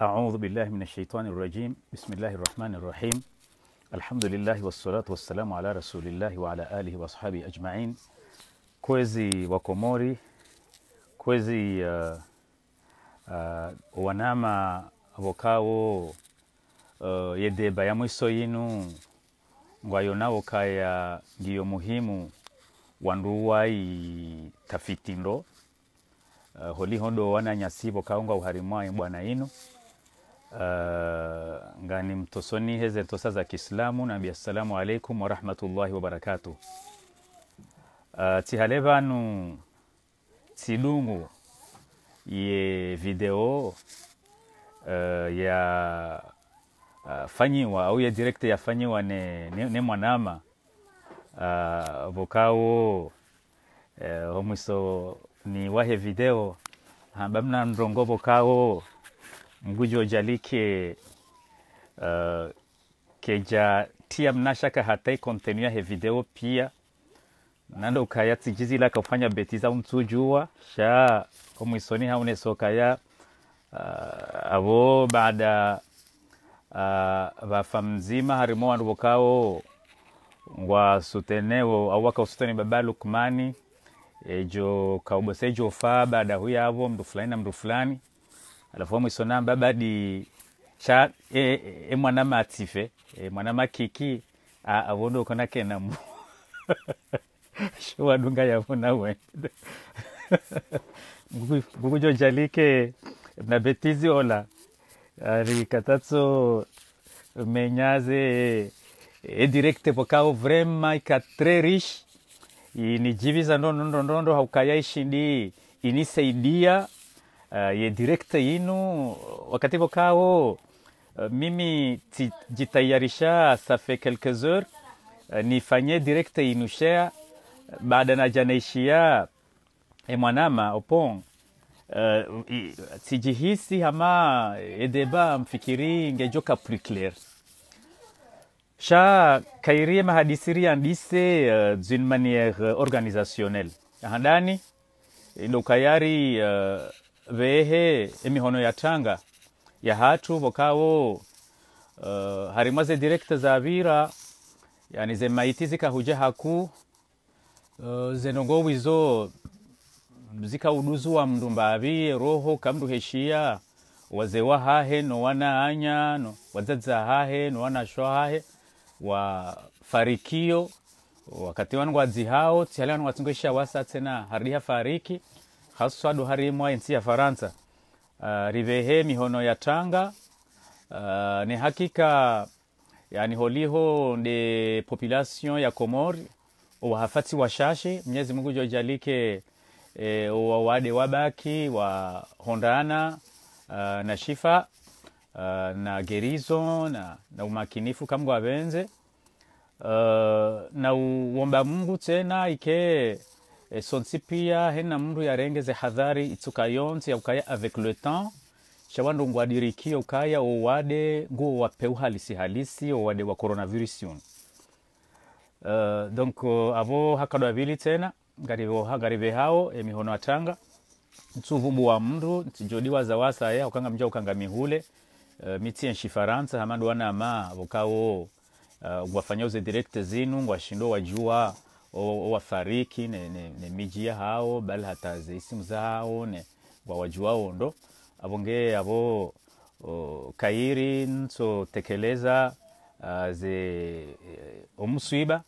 أعوذ بالله من الشيطان الرجيم بسم الله الرحمن الرحيم الحمد لله والصلاة والسلام على رسول الله وعلى آله وصحبه أجمعين كوزي wa كوزي kwezi وكاو uh, wanama vokawo uh, uh yedeba ya mwiso yinu ngwayo nawo kaya ngiyo muhimu wandu wai tafiti uh, holihondo wananyasivo kaonga uharimwayi bwana inu uh, ngani mtosoni heze ntosa za kiislamu nambi assalamu alaikum warahmatullahi wabarakatuh uh, tihale vanu tsilungu ye video uh, ya uh, fanyiwa au ya direkte yafanyiwa ne, ne, ne mwanama uh, vokao uh, omwiso ni wahe video hamba mna ndrongo vokao mgujo jali ke uh, keja tia mnashaka hatai kontenua he video pia nando kaya tsijizila kafanya betiza mtsujua sha komwisoni haune sokaya uh, abo baada uh, bafa mzima harimo wandu bokao ngwa sutenewo au waka usutani baba Lukmani ejo kaubosejo fa baada huya avo mndu fulani na mndu fulani alafu omwisona amba badi cha emwana e, e, matsife emwana makiki e, avondo kona showadunga yavona wende gukujo na betizi ola ari katatso menyaze edirecte e pokao vrema ika tre rish inijivisa ndondondondondo haukaya ishindi inisaidia Eh, ye direkte yinu wakati vokao eh, mimi jitayarisha safe quelques heures eh, nifanye direkte yinu share baada na janaishia emwanama opon uh, sijihisi hama edeba mfikiri ngejoka plus clair sha kairie mahadisiri andise uh, d'une manière organisationnelle handani ndokayari uh, vehe emihono yatanga hatu bokawo uh, eh, harimo ze za vira yani ze maiti zikahuje haku uh, eh, zenongowizo zikauduzuwa mndu mbavi roho kamndu heshia waze wa hahe wana anya no wadzadza hahe wana shwa hahe wafarikio wakati wanu wadzihao tsihali wanu watsungesha wasa tena haridiha fariki duhari harimwa nsi ya faransa uh, ah, rivehe mihono ya tanga uh, ni hakika yani holiho nde population ya komori wahafati washashe mnyezi mungu jojalike e, eh, wawade wabaki wa hondana uh, na shifa uh, na gerizo na, na umakinifu kamgwa venze uh, na uomba mungu tena ike E, sonsi pia hena mndu yarengeze hadhari itsuka yonse yaukaya avec le temps shawandu ngwadirikie ukaya owade nguo wapeu halisi halisi owade wa coronavirus yun uh, donc uh, avo hakado avili tena ngarive hao emihono atanga nsuvumbu wa mndu zawasa ya ukanga mja ukanga mihule uh, e, ya nshifaransa hamandu wana ama vokawo uh, ngwafanya uze direct zinu ngwashindo wajua owafariki nemiji ne, ne yahawo bali hataze isimu zahawo wawajuwao ondo abonge abo o, kairi nso tekeleza uh, ze e, omuswiba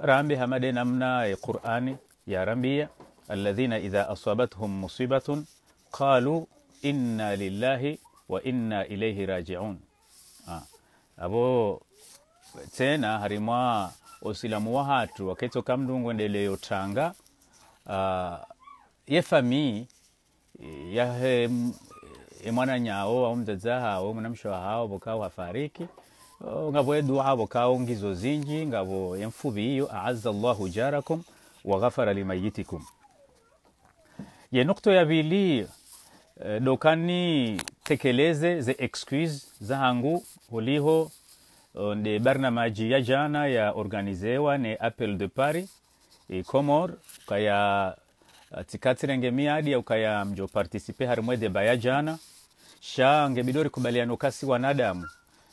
rambe hamade namna ya qur'ani ya rambia alladhina idha asabathum musibatun qalu inna lillahi wa inna ilayhi raji'un ah. abo tena harimwa osilamu wa hatu waketo kamdungu endeleyo yotanga uh, ah, ye famii yahe emwana nyao au mdzadza hawo munamshowa hawo vokawo hafariki oh, ngavo edua vokawo ngizo zinji ngavo emfuvi iyo aaza llahu jarakum waghafara limayitikum ye nukto yavili eh, dokani tekeleze ze excuse hangu oliho onde oh, barnamaji ya jana ya organizewa ne appel de paris e comor kaya tikatsirenge miadi ukaya mjo participe harimwe deba ya jana sha ngebidori kubaliano kasi wanadamu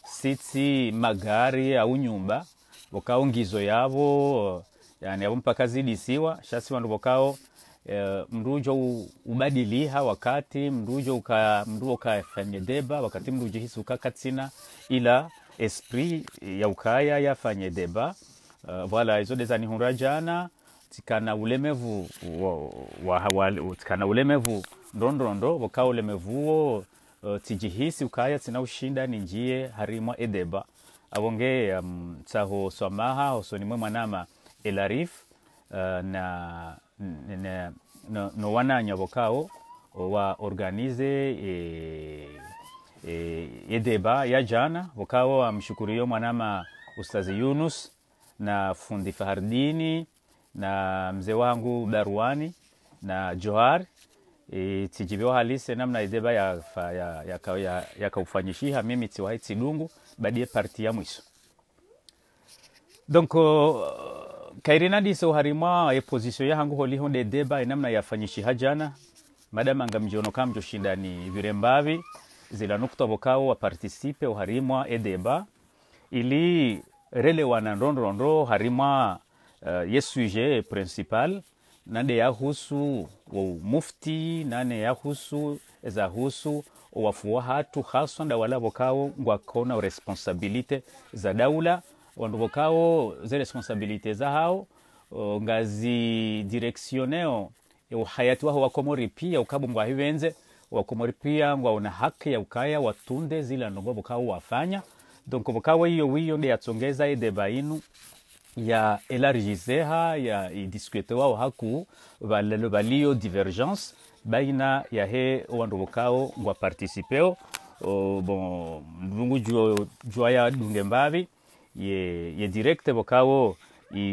sitsi magari au nyumba vokao ngizo yavo yani avo mpaka zidisiwa shasi vandu vokao e, mrujo ubadiliha wakati mrujo uka, mru ukafanya deba wakati mrujo hisi ukakatsina ila esprit ya ukaya yafanye deba uh, voilà izo deza jana tikana ulemevu wa, wa, tikana ulemevu ndondondo voka ulemevu uh, tijihisi ukaya tsina ushinda ninjie harimwa edeba avonge um, tsaho swamaha hosonimwe mwanama elarif uh, na, no vokao wa organize e, e, yedeba ya jana wakawa amshukuriyo mwanama ustazi Yunus na fundi Fahardini na mzee wangu Darwani na Johar e, tijibewa halise namna yedeba yakaufanyishiha ya, ya, ya, ya, ya, ya mimi tiwai tidungu badie parti ya mwiso donc uh, kairina dise uharimwa e position yahangu holiho de deba e, namna yafanyishi hajana madam angamjiono kamjo shindani virembavi zilanokutabokawo wapartisipe harima edeba ili relewana ndondondo harimwa uh, eh, ye sujet principal nane yahusu mufti nane yahusu ezahusu wafuwa hatu haswa nda wala vokawo ngwakona responsabilite za daula wandu vokawo ze responsabilite za hao eh, ngazi directioneo uhayati waho wakomori pia ukabungwa hivenze wakomori ngwa una haki ya ukaya watunde zila anongo vukawo wafanya donc vukawo iyo wiyo ndi yatsongeza edeba inu ya elargiseha ya idiskute wao haku valelo valio divergence baina ya he wandu vukawo ngwa participeo o, bon jua ya dunge mbavi ye, ye direkte vukawo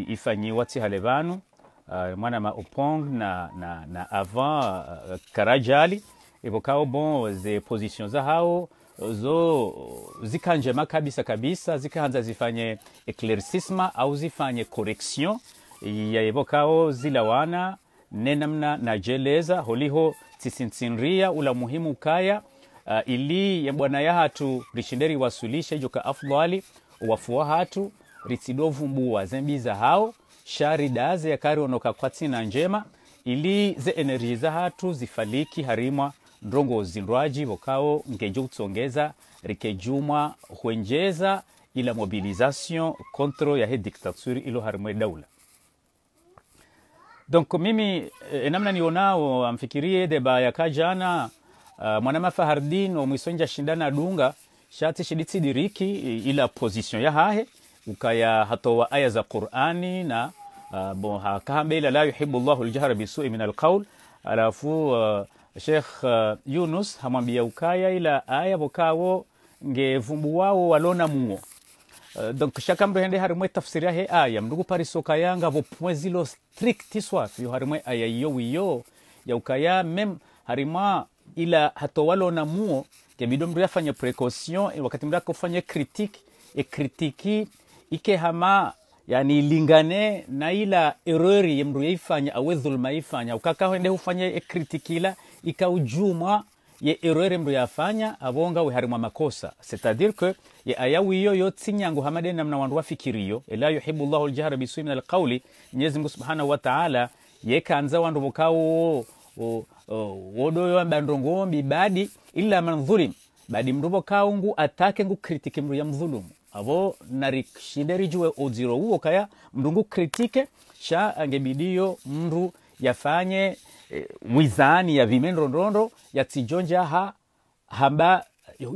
ifanyi tsihale vanu uh, mwana ma opong na, na, na avant uh, ah, karajali evokao bon ze position zahao zo zikanjema kabisa kabisa zikaanza zifanye eclaircissement au zifanye correction ya yayevokao zilawana nenamna najeleza holiho tsitsinsinria ula muhimu kaya uh, ili ya bwana ya hatu rishinderi wasulisha ijo ka afdhali wafua hatu ritsidovumbuwa zembiza hao shari daze yakarionoka kwatsina njema ili ze enerji za hatu zifaliki harimwa ndrongozi zindwaji vokao nkeje kutsongeza rikejumwa hwenjeza ila mobilisation contre yahe dictature ilo harimwe daula donc mimi enamna eh, eh, nionao amfikirie deba ya kajana uh, eh, mwanama fahardin omwisonja shindana adunga shati shiditsidhiriki ila position ya hahe ukaya hatowa aya za qurani na uh, bo hakambe ila la yuhibu llahu ljahra bisui min alqaul alafu uh, sheikh uh, yunus hamwambia ukaya ila aya vokawo ngevumbu wawo walona muo uh, donc shaka mndu hende harimwe tafsiri yahe aya mndu kuparisoka yanga vopumwe zilo strict yo harimwe aya iyo wiyo ya ukaya mem harimwa ila hatowalona muo jabido mndu yafanya precaution wakati mndu akofanya critique e kritiki ike hama yani ilingane na ila erori mndu yaifanya awe dhuluma ifanya ukakahende hufanya ekritikila ikaujumwa ye erori mndu yafanya avonga wiharimwa makosa cetadire que ye ayawiyo yotsinyango hamade namna wandu wafikiriyo ela yuhibu llahu ljahra bisui min alqauli mwenyezi mungu subhanahu wataala yekanza wandu vokawo wodoyo bando ngombi badi ila man dhulim badi mndu vokaungu atake ngu kritiki mndu ya mdhulumu avo juwe udziro uo kaya mndungu kritike sha angebidio mndu yafanye e, wizani ya ya tijonja ha hamba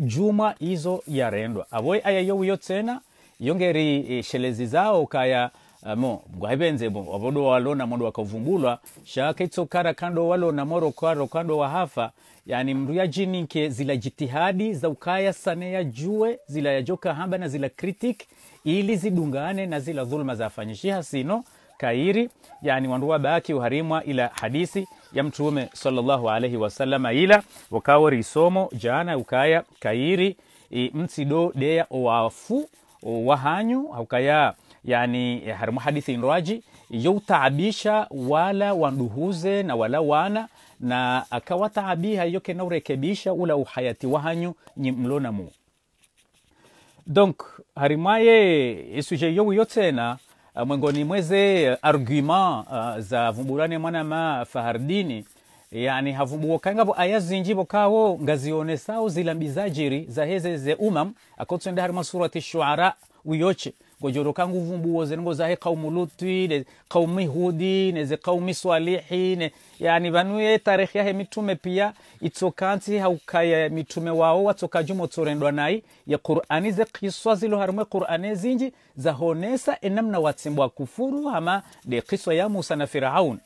juma izo yarendwa avoye ayayowiyo tsena yongeri eh, shelezi zao kaya mo gwabenze bo abodo walona modo wakavumbulwa shaka itsokara kando walona moro kwaro kando wahafa yani mndu yajininke zila jitihadi za ukaya sane ya juwe zila yajoka hamba na zila kritik ili zidungane na zila dhuluma zafanyishiha sino kairi yani wandu wabaki uharimwa ila hadisi ya mtume sallallahu alaihi wasallama ila wakawo risomo jana ukaya kairi mtsido deya owafu owahanyu haukaya yani eh, harimo hadithi inroaji youtaabisha wala wanduhuze na wala wana na akawataabiha yoke naurekebisha ula uhayati wahanyu nyi mlonamu donk harimaye isuje yowu yotsena eh, mwengoni mweze eh, argument uh, za vumburane mwanama fahardini yani havumbuo kangabo aya zinji bokawo ngazione sao zilambizajiri za heze ze umam akotsende harima surati shuara uyoche gojoroka nguvu mbuwo zenengo zahe kaumu lutwi ne kaumu hudi neze kaumu iswalihi ne yani vanuye tarehe yahe mitume pia itsokansi haukaya mitume wao watsoka jumo tsorendwa nai ya qur'ani ze qiswa zilo harume qur'ani zinji za zahonesa enamna watsimbwa kufuru ama de qiswa ya musa na firaun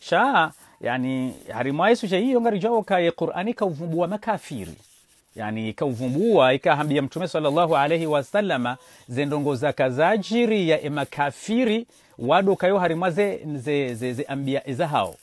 sha yani harimwa yesu sheiyo ngarijawo kaye qur'ani kauvumbua makafiri yani ikauvumbua ikahambia mtume salallahu alaihi wasalama zendongo za kazajiri ya emakafiri wadokayo harimwa ze, ze, ze, ze ambia ezahao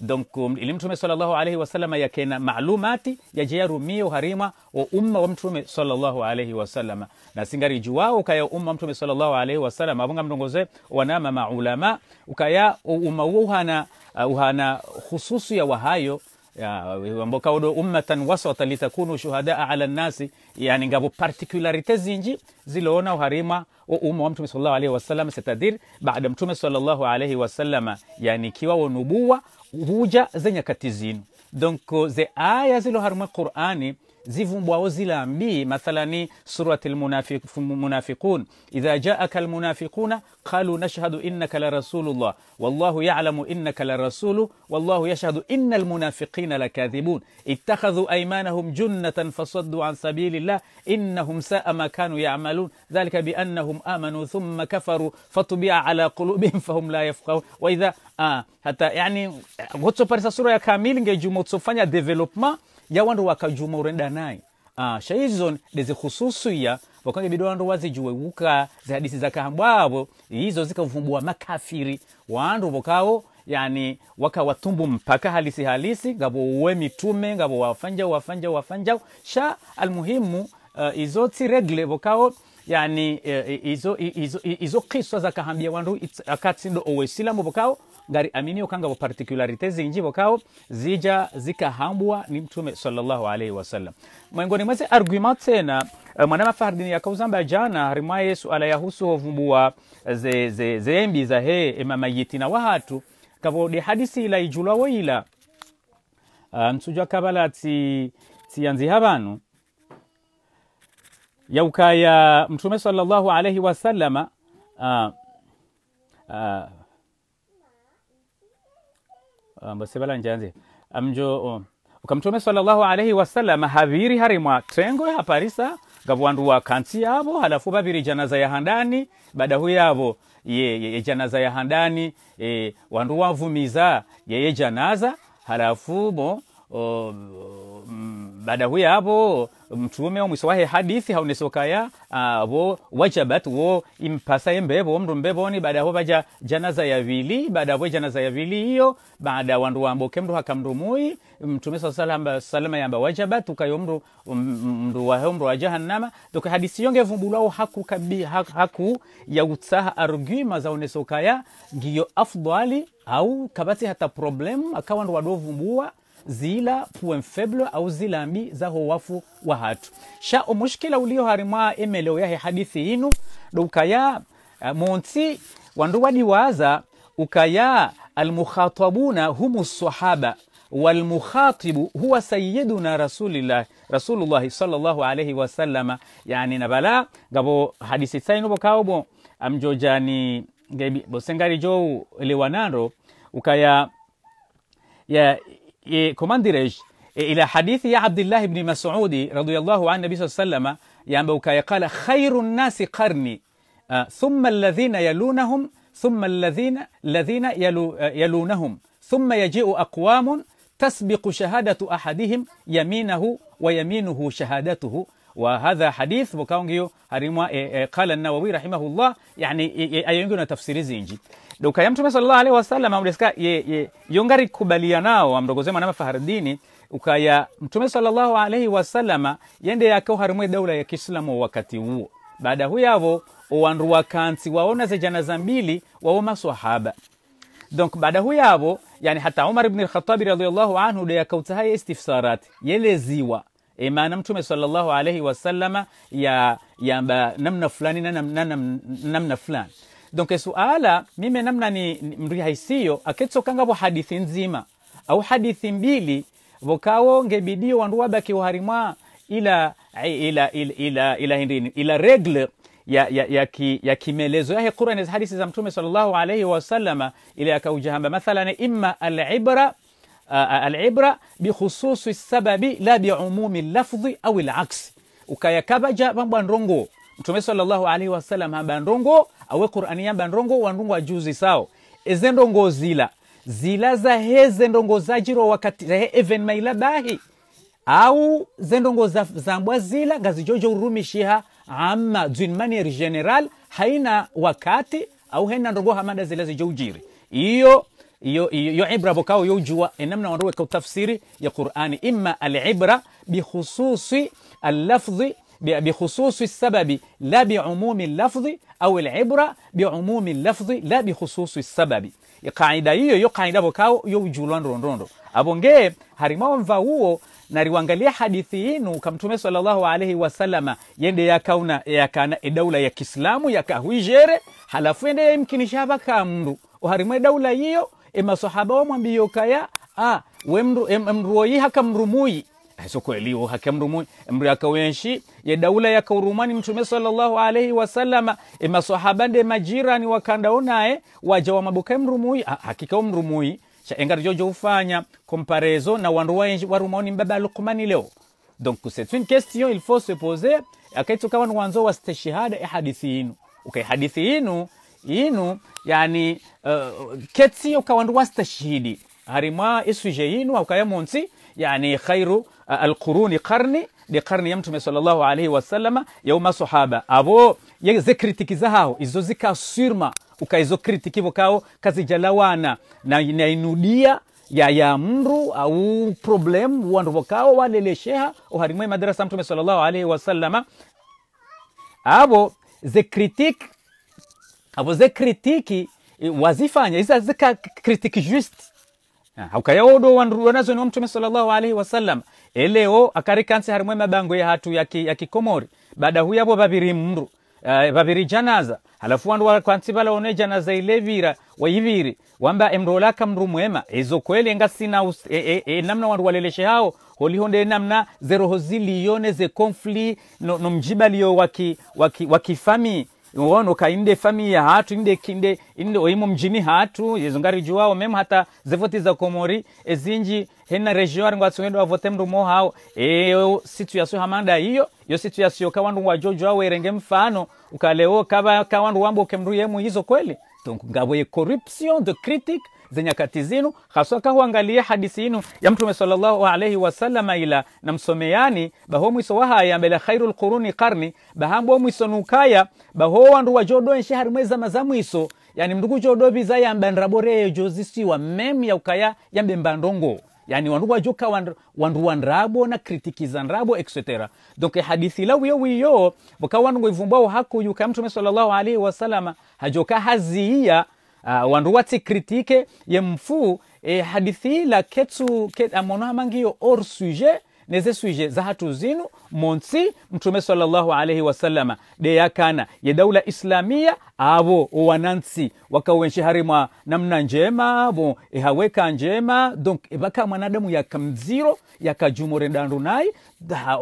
donc ili mtume salallahu alaihi wasallama yakena maalumati yajeyarumiyo harimwa wa umma wa mtume salallahu alaihi wasalama na singari juwao ukaya umma mtume salallahu alaihi wasalama avunga mndongoze wanama maulama ukaya umma uwo uhana, uh, uhana hususu ya wahayo wamboka ummatan wasata litakunu shuhadaa ala nnasi yani ngabo particularité zinji zilona uharima o umma wa mtume sallallahu alaihi wasallam setadir baada mtume sallallahu alaihi wasallama yani kiwawo nubuwa huja zenyakati zinu donc ze aya ziloharima qurani zivumbwao zila mbii mathalani surati lmunafiqun idha jaaka almunafiquna qalu nashhadu innaka larasulullah wallahu yalamu innaka larasulu wallahu yashhadu ina almunafiqina lakadhibun ittakhadhu aymanahum junnatan fasaddu an sabilillah innahum saa ma kanu yamalun dhalika biannahum amanu thumma kafaru fatubia ala qulubihim fahum la yafqahun waidha ah, hata yani gotsoparisa sura ya kamili ngejuma otsofanya development wandu wakajuma urendanai uh, ah, shaizon wakange wakangebidwa wandu wazijuwewuka zihadisi zakahambwavo izo zikavumbua makafiri wandu vokao yani wakawatumbu mpaka halisi halisi uwe mitume ngavo wafanja wafanja wafanja sha almuhimu uh, izo tsiregle vokao yani uh, izo, izo, izo, izo kiswa zakahambia wandu akatsindo owesilamu vokao ngari aminio kangabo particularite zinjibo kao zija zikahambwa ni mtume sallallahu alaihi wasallam miongoni mweze argument tena eh, mwana mafardini yakauzamba jana rimwa yesu ala yahusu hovumbua eh, ze, ze, zembi za he eh, na wahatu kavo de hadisi ila ijulwa woila uh, ah, msujwa kabala ti tiyanziha vanu yaukaya mtume sallallahu alaihi wasallama uh, uh, mbosebala njanze amjo ukamtume sallallahu alaihi wasallam haviri harimwa tengo haparisa gavandu wa kansi yavo halafu vaviri janaza ya handani badahu yavo ye, ye, ye janaza ya handani e, wandu wavumiza yeye janaza halafu bo o, hu yavo mtume omwisowahe hadithi haunesokaya uh, ah, wo wajabat wo impasa embevo mndu mbevoni baada yaho vaja janaza yavili baada yavo janaza yavili hiyo baada wandu wamboke mndu haka mndu mui mtume saa salama, salama yamba wajabat ukayo mndu um, mndu wahe mndu wa jahannama doka hadithi yonge vumbulwao haku, kabi, haku, haku ya utsaha arguma zaonesokaya ngiyo afdali au kabati hata problem akawa akawandu wadovumbua zila mfeblo au zilambi za wafu wa hatu sha omushkila ulio harimwa emeleo yahe hadithi inu doukaya uh, eh, monsi wandu wadiwaza ukaya almukhatabuna humu sahaba walmukhatibu huwa sayiduna rasulillah rasulullahi sallallahu alaihi wasallama yani nabala ngabo hadisi tsaino bokaobo amjojani ngebi bosengari jowu lewanando ukaya ya إيه، كومانديريج إيه، إلى حديث عبد الله بن مسعود رضي الله عنه النبي صلى الله عليه وسلم يعني قال خير الناس قرني آه، ثم الذين يلونهم ثم الذين الذين يلو آه، يلونهم ثم يجيء أقوام تسبق شهادة أحدهم يمينه ويمينه شهادته وهذا حديث بكاونجيو إيه، قال النووي رحمه الله يعني أيونجونا تفسير زينجي dokaya mtume sallallahu alaihi wasallam amdeska ye, ye yongari kubalia nao amdogozema nama fahardini ukaya mtume sallallahu alaihi wasallam yende yakao harimwe daula ya kiislamu wakati huo baada huyavo wa kanti waona ze janaza mbili wawo maswahaba donc baada huyavo yani hata umar ibn al khattab radhiyallahu anhu de yakauta haya istifsarat yele yeleziwa imana e, mtume sallallahu alaihi wasallama ya ya namna fulani na namna, namna fulani donc suala mime namna ni, ni mrihaisiyo aketsokangavo hadithi nzima au hadithi mbili vokawo ngebidio wandu wabaki waharimwa ila ila ila ila, ila hindini ila regle ya, ya, ya, ki, ya kimelezo yahe Qur'an hadithi za mtume sallallahu alayhi wasallama ile akaujahamba mathalan imma al-ibra al-ibra bi khususi sababi la bi umumi lafzi au al-aks jaba mbwa nrongo mtume sallallahu alaihi wasallam habandongo awe qur'ani ya yabandongo wandongo ajuzi sao eze ndongo zila zila zahe zendongo jiro wakati zahe even maila bahi au zendongo zambwa zila jojo urumishiha amma zin manier general haina wakati au hena ndongo hamada zila zijoujiri iyo iyo iyo ibra bokao yo jua enamna wanruwe ka tafsiri ya Qur'ani imma al-ibra khususi al-lafzi bikhususi sababi la biumumi lafdhi au libra biumumi lafdhi la bikhususi sababi kaida hiyo yo kaida bokao yo ujulwa ndondondo abonge harimao mva huo nariwangalia hadithi inu kamtume sallallahu alaihi wasallama yende yakauna yakana edaula ya kiislamu yakahwijere halafu ende yemkinisha bakamndu oharimo edaula yiyo emasahaba wamwambiyokaya a wemruoyi e hakamrumuyi hizo eh, kweli hakamrumui mri akawenshi ya daula ya kaurumani mtume sallallahu alaihi wasallama e masahaba nde majirani wakandaonaye waja wa mabuka mrumu ah, hakika mrumu cha engar jojo ufanya komparezo na wandu warumoni mbaba lukumani leo donc c'est une question il faut se poser akaitu kama ni wanzo wa stashihada e hadithi inu ok hadithi inu inu yani uh, ketsi ukawandu wa stashihidi harimwa isuje inu akayamonsi yani khairu alquruni qarni de qarni ya mtume sallallahu alaihi wasallama yauma sahaba abo zekritiki zahaho izo zikaswirma ukaizo kritiki vokao kazijalawana na nainudia ya ya mru au problem wandu vokao walelesheha uharimwe madrasa mtume sallallahu alaihi wasallama abo kritik abo kritiki eh, wazifanya iza zika kritiki juste ukayaodo wanazo ni wa mtume sallallahu alaihi wasallama eleo eh, akarekanse harimwe mabango ya, hatu ya kikomori bada huyavo vaviri mru uh, eh, vaviri janaza halafu wandu wakwansi valaone janaza ilevira waiviri wamba emrolaka mru mwema ezo kweli engasina e, e, e, namna wandu waleleshe hao holihonde namna zeroho yone ze konfli no, no mjibaliyo waki, waki, wakifamii wono kainde famiya hatu inde kinde inde oimo mjini hatu yezongari juwao memu hata zevoti za komori ezinji hena region wa vote mndu moha hao eo situ ya hamanda hiyo yo situ suyo kawandu wa jojo awe renge mfano ukaleo kawandu wambu kemru yemu hizo kweli donc ngabo ye corruption de critique za nyakati zinu, haswa kahuangalie hadisi inu ya Mtume sallallahu alaihi wasallama ila na msomeyani baho mwiso wahaya mbele khairu lquruni qarni bahambwo mwiso nukaya baho wandu wajodo enshe harimwe zama za mwiso yani mndu jodo biza ya boreyo jozisiwa memu yaukaya yambemba ndongo yani wandu wajuka wandu wandrabo na kritikiza ndrabo etc donc hadithi la wiyo wiyo boka wandu ivumbao yuka mtume sallallahu alaihi wasallama hajoka haziia uh, ah, wanruwatsi critique mfu e hadithi la ketsu ket amona ah, mangiyo or sujet neze suje zahatu zinu monsi mtume sallallahu alaihi wasallama de yakana ye daula islamia abo wanansi wakawenshi harima namna njema bo ehaweka njema donc ebaka mwanadamu yakamziro yakajumore dandu nai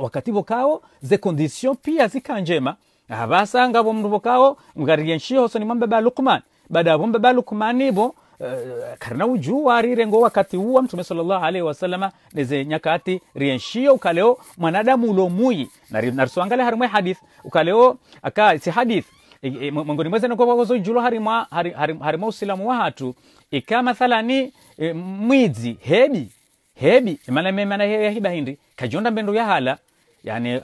wakati bokao ze condition pia zika njema abasanga ah, bo mndu bokao mgariye hosoni soni mambe ba luqman baada bombe balukumani bo Uh, karna uju warire ngo wakati uwa mtume sallallahu alaihi wasallama neze nyakati rienshio ukaleo mwanadamu ulomui nariswangale harimwe hadith ukaleo aka si hadith mwangoni mweze nokokozo julo harimwa harimwa usilamu wa hatu ika mathalani e, mwidzi hebi hebi imana memana ya hibahindi kajonda mbendo ya hala yani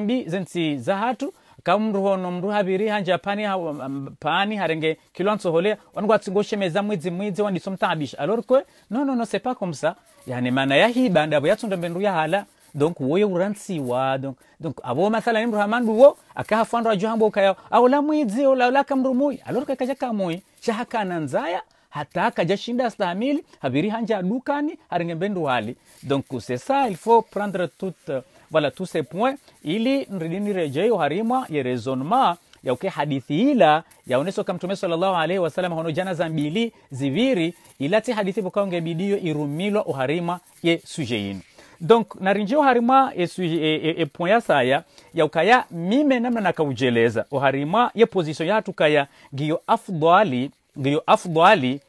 mbi zensi za hatu kamruho nomru habiri hanje japani ha, um, pani harenge hole wanwa kilwansoholea wangwatsi mwizi mwidzi mwidzi wandisomtaabisha alors que non non non c'est pas comme ça yani mana ya hiba ndavo yatsunda mbendu ya hala donc woye wa donc donc avo mathala nimru hamandu wo akaha fandwa juhambo kayo aola mwidzi la ola kamru mui alors que kaja kamui shahakana nzaya hata shinda stamil habiri hanja dukani harenge mbendu hali donc c'est ça il faut prendre toute uh, Voilà tous ces points ili nirejee uharima ya raisonnement ya uke hadithi ila yaoneswa kama Mtume sallallahu alaihi wasallam hono jana za mbili ziviri ila ti hadithi bukaonge bidiyo irumilwa uharima ye sujet ino donc narinje uharima e, e, e, e point ya yasaya yaukaya mime namna nakaujeleza uharima ye position yatu kaya ngiyo afdali ngiyo afdali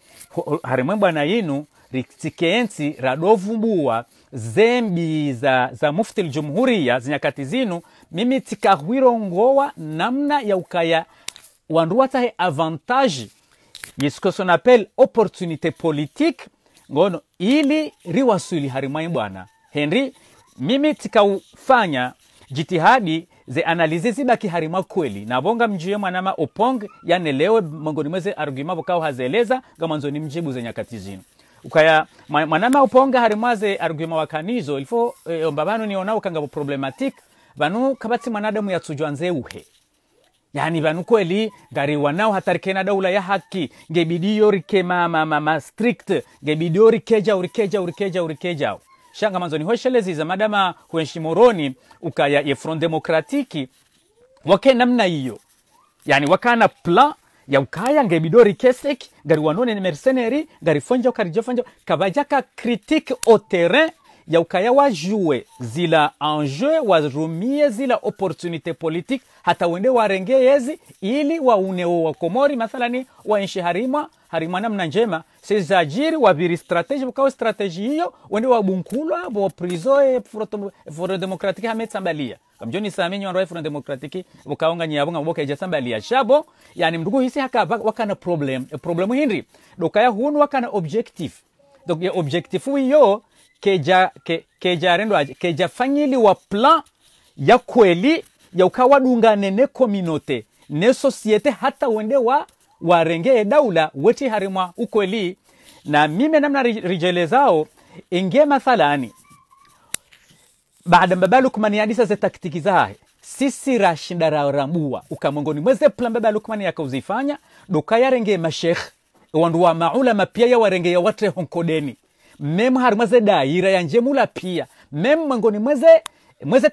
harimwe bwana yinu rikitikenti radovumbua zembi za, za mufti ljumhuria zinyakati zinu mimi tikaghwirongowa namna ya ukaya wandu tahe avantage yesu que son appelle opportunité politique ngono ili riwasuli harimwai bwana henry mimi tikaufanya jitihadi ze analize zibaki harima kweli navonga mjiwe mwanama opong yanelewe mongoni mweze arguma vokao hazeleza nga mwanzoni mjibu ze zinu ukaya mwanama uponga hari mwaze wakanizo wa kanizo ilifo e, eh, omba banu niona ukangabo problematic banu kabatsi mwanadamu yatsujwa uhe yani banu kweli ngari wanao kena daula ya haki ngebidiyo rike ma, ma strict ngebidiyo rikeja urikeja urikeja urikeja shanga manzo ni hosheleziza madama moroni ukaya ye front demokratiki wake namna hiyo yani wakana plan yaukaya ngebidori kesek gari wanone ni mercenary gari fonjo kari jofonjo kabajaka ka critique au terrain ya yaukaya wajue zila enjeu warumie zila opportunité politique hata wende warenge yezi ili wauneo wakomori mathalani wainshi harimwa harimwa namna njema sezajiri wabiri strategi ukawe strategi hiyo wende wabunkulwa boprizo e foro demokratiki hametsambalia kamjoni nyo wanrwa foro demokratiki ukaonga nyabonga boka ejasambalia shabo yani mdugu hisi hakava wakana problem e problem hindri dokaya hunu wakana objective ya objective hiyo keja ke, kejarendwaje kejafanyiliwa plan ya kweli ya ukawadungane ne kominote ne sosiete hata wende wa warengee daula weti harimwa ukweli na mime namna rijelezao inge mathalani baada mbaba lukmani hadisa ze taktiki zahe sisi rashinda raramua ukamongoni mweze plan baba lukmani yakauzifanya dukayarengee mashekh wandu wa maulama pia yawarengea watre honkodeni memu hari mweze daira yanje pia memu mwengoni mweze mweze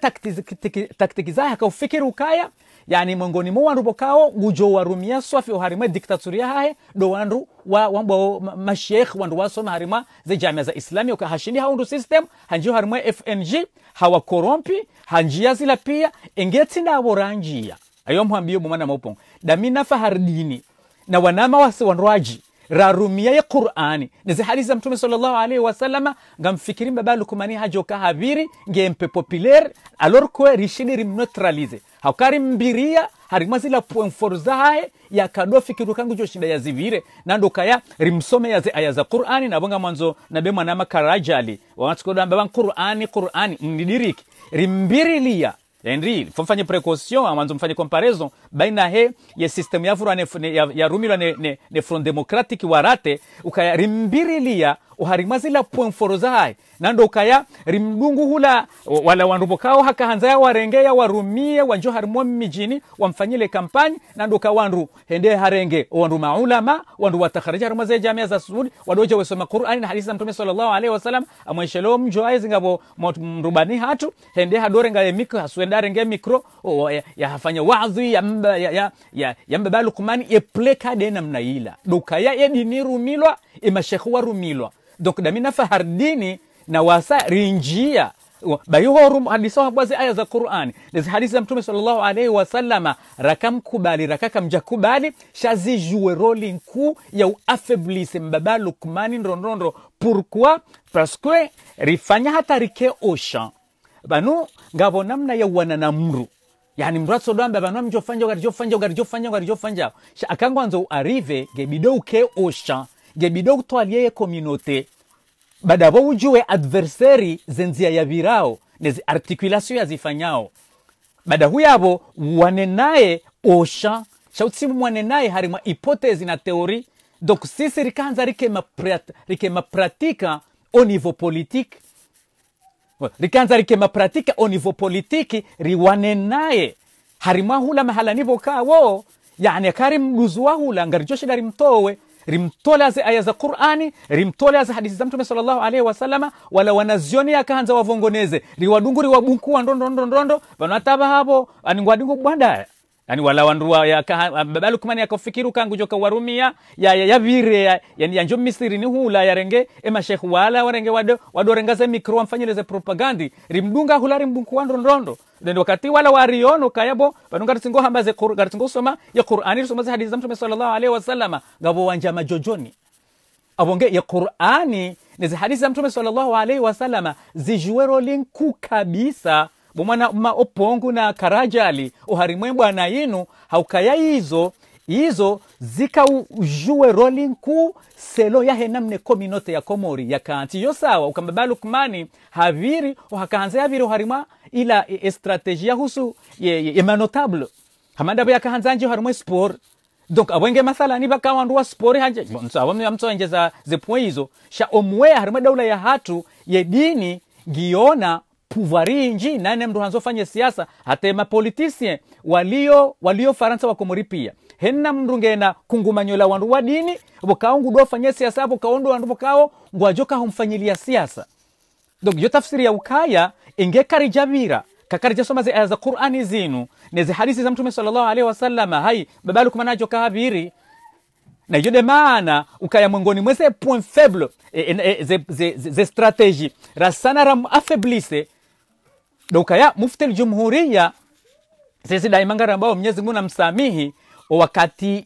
taktiki zahe akaufikiri ukaya yani mwengoni mwa wandu kao gujo wa rumia swafi harimwe diktatoria hae do wandu wa wambo mashekh wandu wasoma harima ze jamia za islami ka hashindi haundu system hanjio harimwe fng hawa korompi hanjia zila pia engeti na woranjia ayo mhambio mwana maupongo damina fahardini na wanama wasi wanrwaji rarumia rarumiyaye qur'ani nizi hadithi za mtume sallallahu alaihi wasallama ngamfikiri mbaba lukumani hajoka habiri ngempe populaire alors que rishidi rimneutralize hakari mbiria harimazila puenfor zahaye yakado fikiru kangu jo shida yazivire nandokaya rimsome yaze aya za qur'ani nabonga mwanzo nabe mwanama karajali wanatsukodamba qur'ani qur'ani mnidiriki rimbirilia faire fomfanye précaution faire mfanye comparaison baina he ye system yavurwa ne, ne, yarumilwa ne, qui a front democratique warate a uharimazila point foro zahaye nando ukaya rimdungu hula wala wandupo kao warenge ya warumie wanjo harimo mijini wamfanyile kampanyi nando wanru hende harenge wanru maulama wanru watakharija harimo ze jamia za sudi wadoje wesoma Qur'ani na hadithi za Mtume sallallahu alaihi wasallam amweshelo mjo aizi zingabo mrubani hatu hende hadore ngale mikro hasuenda renge mikro ya, hafanya waadhi ya mba ya ya, ya, ya mba Luqman ye pleka de namna ila dukaya ye dinirumilwa imashekhu e warumilwa donc damina fahardini na wasa wasarinjia bayihorum hadiso habwazi aya za qur'ani lezi hadisi za mtume sallallahu alaihi wasallama rakamkubali rakakamjakubali shazijue roli nkuu ya uafeblise mbaba lukmani nrondrondo pourquoi parce que rifanya hata rike osha banu ngavo namna ya wana na mru yani mratso dwamba banu mjofanja ugarijofanja ugarijofanja ugarijofanja akangwanzo uarive gebido uke osha gebido utwalie ye communauté bada ujue adversary zenzia ya virao nezi articulation yazifanyao bada huyabo wanenaye osha shautsimu mwanenaye harimwa hipotezi na teori donc sisi rikanza rikemapratika au niveau politique rikanza rikemapratika au niveau politiki riwanenaye harimwa hula mahala nivo kawo yani karim mduzu wa hula ngarijoshe dari mtowe rimtolaze aya za qurani rimtolaze hadithi za mtume salllahu alaihi wasalama wala wanazioni akaanza wavongoneze riwadungu ndondo ndondondondondo vanatabahapo aningwadingu bwadaya yani wala ya walawanrua kumani yakofikiru kangu joka warumia ya ya vire ya, yani anjo misiri ni hula ya renge yarenge emashekhu wala warenge wado wado wadorengaze mikro wamfanyileze propaganda rimdunga hula rimbunku wandrondondo ndio wakati wala wariono kayabo banunga tsingo hamba ze gartsingo soma ya qur'ani soma ze hadithi za mtume sallallahu alaihi wasallama gabo wanja majojoni abonge ya qur'ani ni ze hadithi za mtume sallallahu alaihi wasallama zijuero linku kabisa bumwana ma opongu na karajali uharimwe bwana yinu haukaya izo izo ujue roli nkuu selo yahe namne komi note ya komori yakaanti yo sawa ukambaba lukmani haviri uhakaanza haviri uharimwa ila estrategia e husu yemanotable ye, ye hamandavo yakahanzanje uharimwa sport donc avwenge mathalani vakawanduwa spori hanje msawamtsoenje za zepuwe izo sha omweya harimwe daula ya hatu yedini giona pouvoir inji nane mndu hanzofanye siasa atema politisien walio walio faransa wakomori pia henna mndu ngena kungumanyola wandu wa dini vokaongudu ofanye siasa vokaondu wandu vokao ngwajoka homfanyilia siasa donc yo tafsiri ya ukaya inge karijabira kakarija somaze ze za qur'ani zinu ne ze hadisi za mtume sallallahu alaihi wasallama hai babalu kumanajo kahabiri na iyo de maana ukaya mwengoni mwese point faible e, e, e, ze, ze, ze, ze strategie rasana ramu afeblise dokaya mufti aljumhuria sisi daimangara ambao mwenyezi mungu namsamihi wakati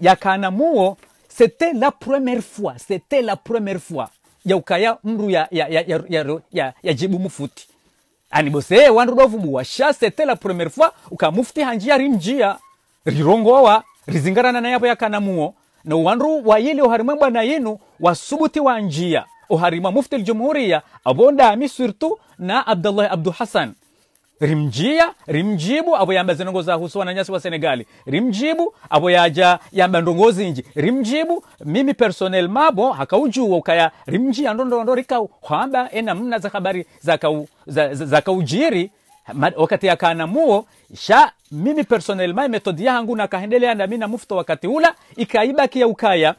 muo c'était la première fois c'était la première fois yaukaya mru ya, ya, ya, ya, ya, ya, ya jibu mufuti anibose wandu dovu muwasha c'était la première fois ukamufti hanjia rimjia rirongowa rizingarana na yapo nayapo muo na wandu wa wayili oharimwa bwana yenu wasubuti wa njia oharimwa mufti aljumhuria abondaami surtout na abdullah abdu hasan rimjia rimjibu avo yamba zinongo za husu wananyasi wa senegali rimjibu avo yaja yamba ndongozi nji rimjibu mimi personel mabo hakaujua ukaya rimjia ndondondo rikau hwamba ena mna za habari za kau, za, za, za kaujiri wakati yakana muo sha mimi personel ma metodi yangu nakahendelea nami na mufto wakati ula ikaibaki ya ukaya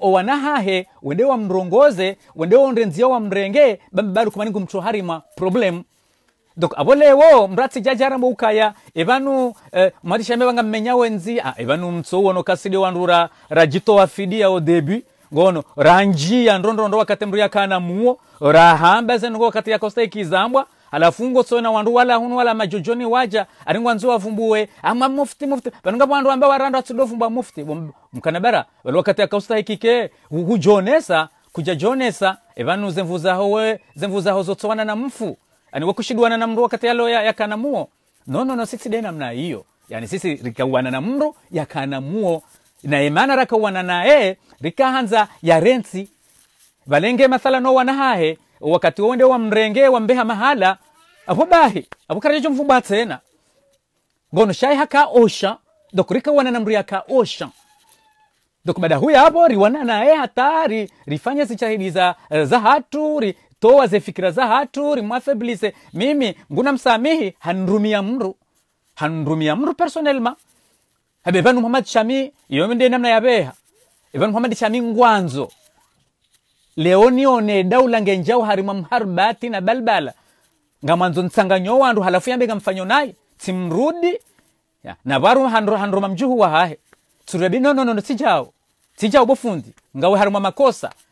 owana hahe wende wa mrongoze wende wa wa mrenge bambabaru kumaningu mtu harima problem donc abo lewo mratsi jajara mukaya ebanu eh, matishame vanga menya wenzi a ah, ebanu mtso wono kasidi wandura rajito wa fidia o debu ngono ya ndondorondo wakati mndu kana muo rahamba kati ya yakosta ikizambwa alafungo so na wandu wala hunu wala majojoni waja aringwa nzi wavumbue ama mufti mufti banunga bwandu amba waranda atsidovumba mufti mkanabara wakati yakosta ikike hujonesa kuja jonesa ebanu zemvuza zaho zemvuza zemvu na mfu yani wakushidwana na mru wakati alo ya, ya yakanamuo nonono no, sisi de namna hiyo yani sisi rikauana na mru ya yakanamuo na mana rakauana naye rikahanza yarensi valenge mathala no wana nowanahahe wakati wonde wa mbeha mahala apo bahi apo karajejo mvubwa tsena gono shai haka osha dokurika wana ya ka osha dokumada huya hapo riwana naye hatari rifanya sichahidi za, eh, za towa ze fikira za hatu rimwafeblise mimi nguna msamihi hanrumia mru hanrumia mru personnellement habe banu muhammad chami iyo ndi namna ya beha ibanu muhammad chami ngwanzo leoni one daula ngenjao harima mharbati na balbala nga mwanzo nsanganyo wandu halafu yambe ngamfanyo naye timrudi ya. na baru hanru handru mamjuhu wahahe no sijao sijao bofundi ngawe harima makosa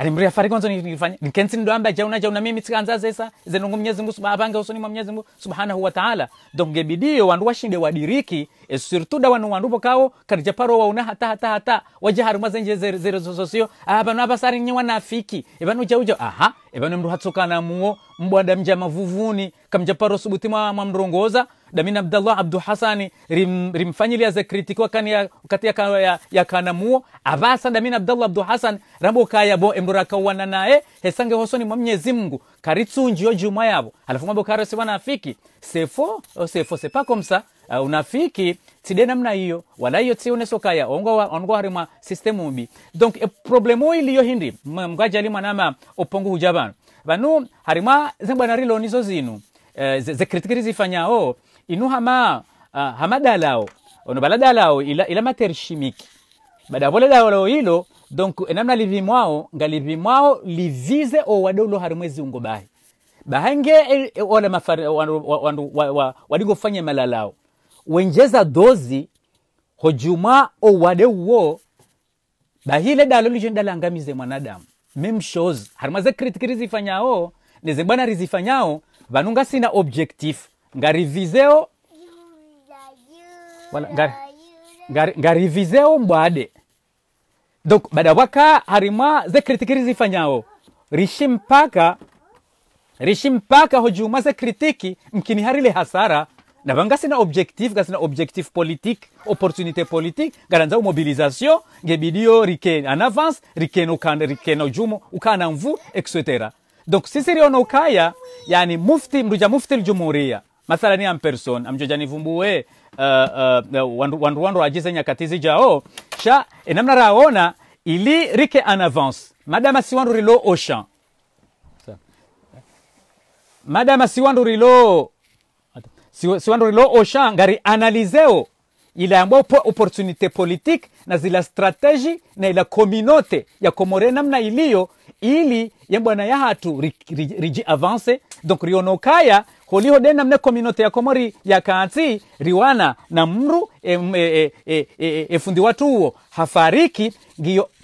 alimria fari kwanza nilifanya usoni mwa mwenyezi subhanahu wa donge bidio wandu washinde wadiriki e wanu wandu bokao karija wauna hata hata hata wajahari mazenje abasari ah, nyi wanafiki e aha ebanu mru hatsukana muo mbwanda mja mavuvuni kamjaparo subuti mwa mrongoza damin abdallah abdu hasani rim, rimfanyilia zekritikiwa kani kati ya, ya, ya kanamuo avasa damin abdallah abdu hasan rambo kaya bo kayabo emburakauwana naye hesange hosoni mwa mnyezi mngu karitsunjiyo juma yabo alafu mwabo karose wanafiki sefo sefo komsa uh, unafiki tide namna hiyo wala hiyo tsi tionesokaya ongo wa ongo harimwa system ubi donc e problemo ili yo hindi mgajali mwanama opongu huja vanu vanu harimwa zembwana rilo nizo zinu uh, e, zekritikiri zifanyao inu hama uh, hama dalao ono bala dalao ila, ila mater chimique bada vola dalao hilo donc enamna mwao nga mwao livize owadolo hari mwezi ungobai bahange ole mafari wandu fanya malalao wenjeza dozi hojuma wade uwo bahile dalo lijo ndalangamize mwanadamu memshows harimaze kritikiri kritikirizi fanyao bwana rizifanyao vanunga sina objectif ngarivizeo wala ngari ngari ngarivizeo mbwade donc bada waka harima ze kritikiri zifanyao rishi mpaka rishi mpaka hojuma ze kritiki mkini harile hasara na banga sina objectif gasina objectif politique opportunité politique garanza mobilisation ngebidio rikene en avance rikene ukana rikene ujumo ukana mvu etc donc sisi rionokaya yani mufti mruja mufti jumuria mathalani am person amjojanivumbue uh, uh, ajize nyakati zijao sha enamna raona ili rike en avance madama si wandu rilo oshan madama si wandu rilo si, wandu rilo oshan ngari analizeo ilaambua opportunité politique na zila strategie na ila communauté ya komore namna iliyo ili yambwana ya hatu riji avance donc rionokaya holiho dena mne kominote ya komori ya kaatsi riwana na mru efundi e, e, e, e, e, e watu uo hafariki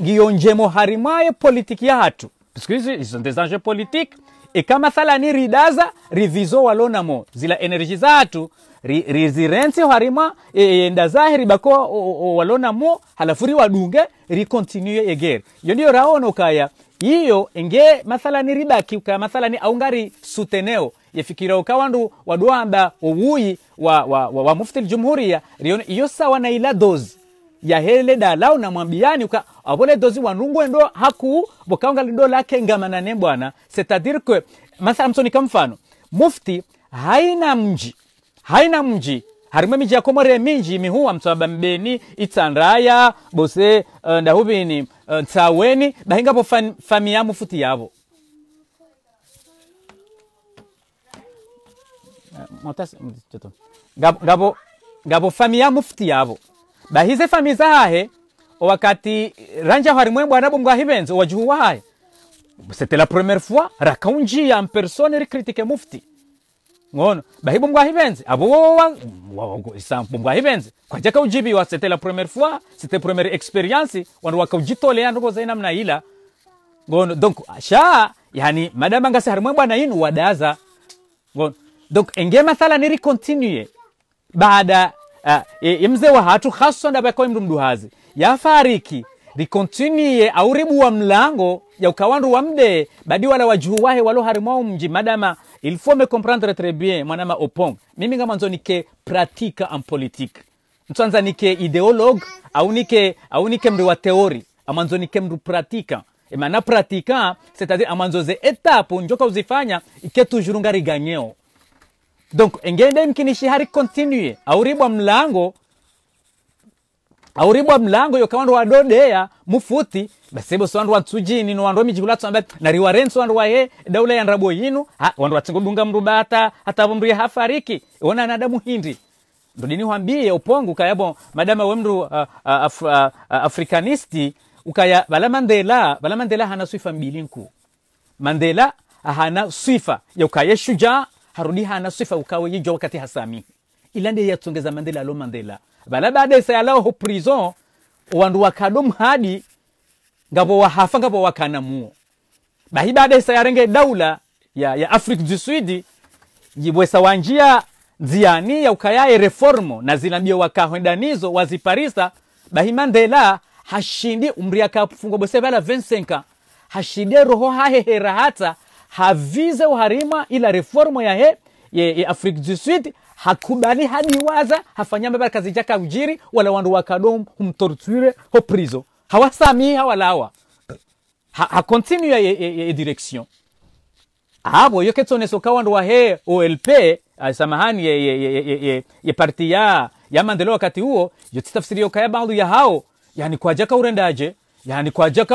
ngiyonjemo harimaye politiki ya hatu parce que izo nde zanje politique ikamathalani e ridaza rivizo walonamo zila enerji zatu rizirensi ri, harima yenda zahe ribako walonamo halafu riwadunge rikontinue egeri iyo ndiyo raono kaya iyo inge mathalani ribaki ukaya mathalani aungari suteneo yafikira okawandu waduamba uwuyi wa, wa, wa, wa mufti ljumhuria riona iyo sawa na ila dozi yahele dalau na mwambiani uka avole dozi endo haku bokaunga lido lake ngamana ne bwana setadire que mathala kama mfano mufti haina mji haina mji harimwe miji yako mwere minji mihuwa mtsaba mbeni itsandaya bose uh, ndahubini uh, eh, tsaweni bahingapo fam, famia mufuti yavo Euh, euh, gabo gabo ngabo famiya mufti yabo ba hizi bahize za zahahe wakati ranja hari mwe bwana bo ngwahibenze wajuhu wahaye c'était la première fois rakaunjia en personne rikritike mufti ngono ba hibo mwa mbwahibenze abo wa isa kwa jaka ujibi wa c'était la première fois c'était première expérience wanu wakaujitolea nduko zaina mna ila ngono donc sha yani madama ngasi hari mwe bwana inu wadaza ngono donc enge mathalani ricontinue baada uh, eh, imze eh, khaso haso ndabakoe mndu mduhazi ya fariki yafariki auribu wa mlango ya ukawandu wa mde badi wala wajuhu wahe walo harimwa mji madama il faut me comprendre tres bien mwanama opong mimi nga mwanzo nike pratique en politique mtsanza nike ideologue au nike au nike mri wa teori amwanzo nike mru pratika emana pratika c'est-à-dire amwanzo ze etape njoka uzifanya ike tujuru riganyeo donc engende mkinishi hari continue auribwa mlango auribwa mlango yoka wandu wadodeya mufuti basebo so wandu watsujini no wandu wemijikula tsamba nari warenso wandu waye daula ya nrabo yinu ha wandu dunga mrubata hata mndu hafariki ona na adamu hindi ndo dini wambie upongu kayabo madama we mru uh, uh, af, uh, afrikanisti ukaya bala mandela bala mandela hana swifa mbili nkuu mandela hana swifa yaukaye shujaa harudi hana sifa ukawe yijo wakati hasami ilande yatsongeza mandela alo mandela bala baada isayalao ho prison wandu wakado mhadi ngavo wahafa ngavo wakana muo bahi baada yarenge daula ya, ya afrique du sud yibwesa wanjia ziani ya ukayae reformo na zilambio wakahwendanizo waziparisa bahi mandela hashindi umri akafungwa bose bala 25 hashide roho hahehera hata havize uharima ila reformo ya he ya Afrika afrique du sud hakubali hadiwaza hafanyambe bara kazi jaka ujiri wala wandu wakadom humtortuire ho prizo hawasamiha walawa ha, ha continue ya, ye, ye direction abo yo ketsonesoka wandu wa he olp samahani ye, ye, ye, ye, ye, ye parti ya ya mandeleo wakati huo yo titafsiri yokaya baadhi ya hao yani jaka urendaje yani kwaja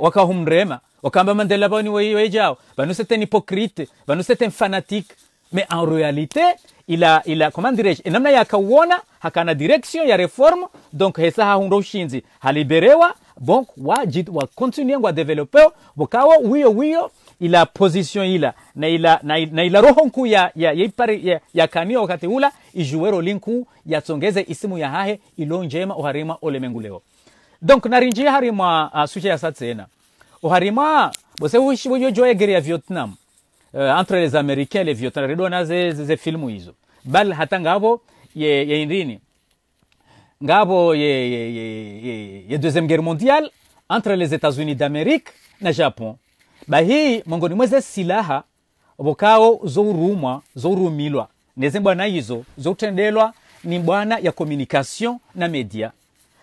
waka humrema wakamba mandela bani wejao banu c'est un hypocrite banu c'est un fanatique mais en réalité ila ila il a comment dirais-je e namna yakauona hakana direction ya reforme donc hesa hahunda ushinzi haliberewa bon wa wakontinue ngwa developeo bukawo wiyo wiyo ila position ila na ila, na, na ila roho nku ya, ya, ya, ya, ya ya kanio wakati ula ijuwe roli ya tsongeze isimu ya hahe ilo njema uharima ulimwengu leo donc narinji harima uh, ah, suche ya satsena uharima bose uishi ya vietnam uh, entre les américains les vietnam redo na ze ze filmu hizo bal hata ngabo ye, ye indini ngabo ye, ye, ye, ye, ye deuxième guerre mondiale entre les états-unis d'amérique na japon bahii mongoni mweze silaha zo rumwa zo rumilwa nezembwa na hizo zo tendelwa ni bwana ya communication na media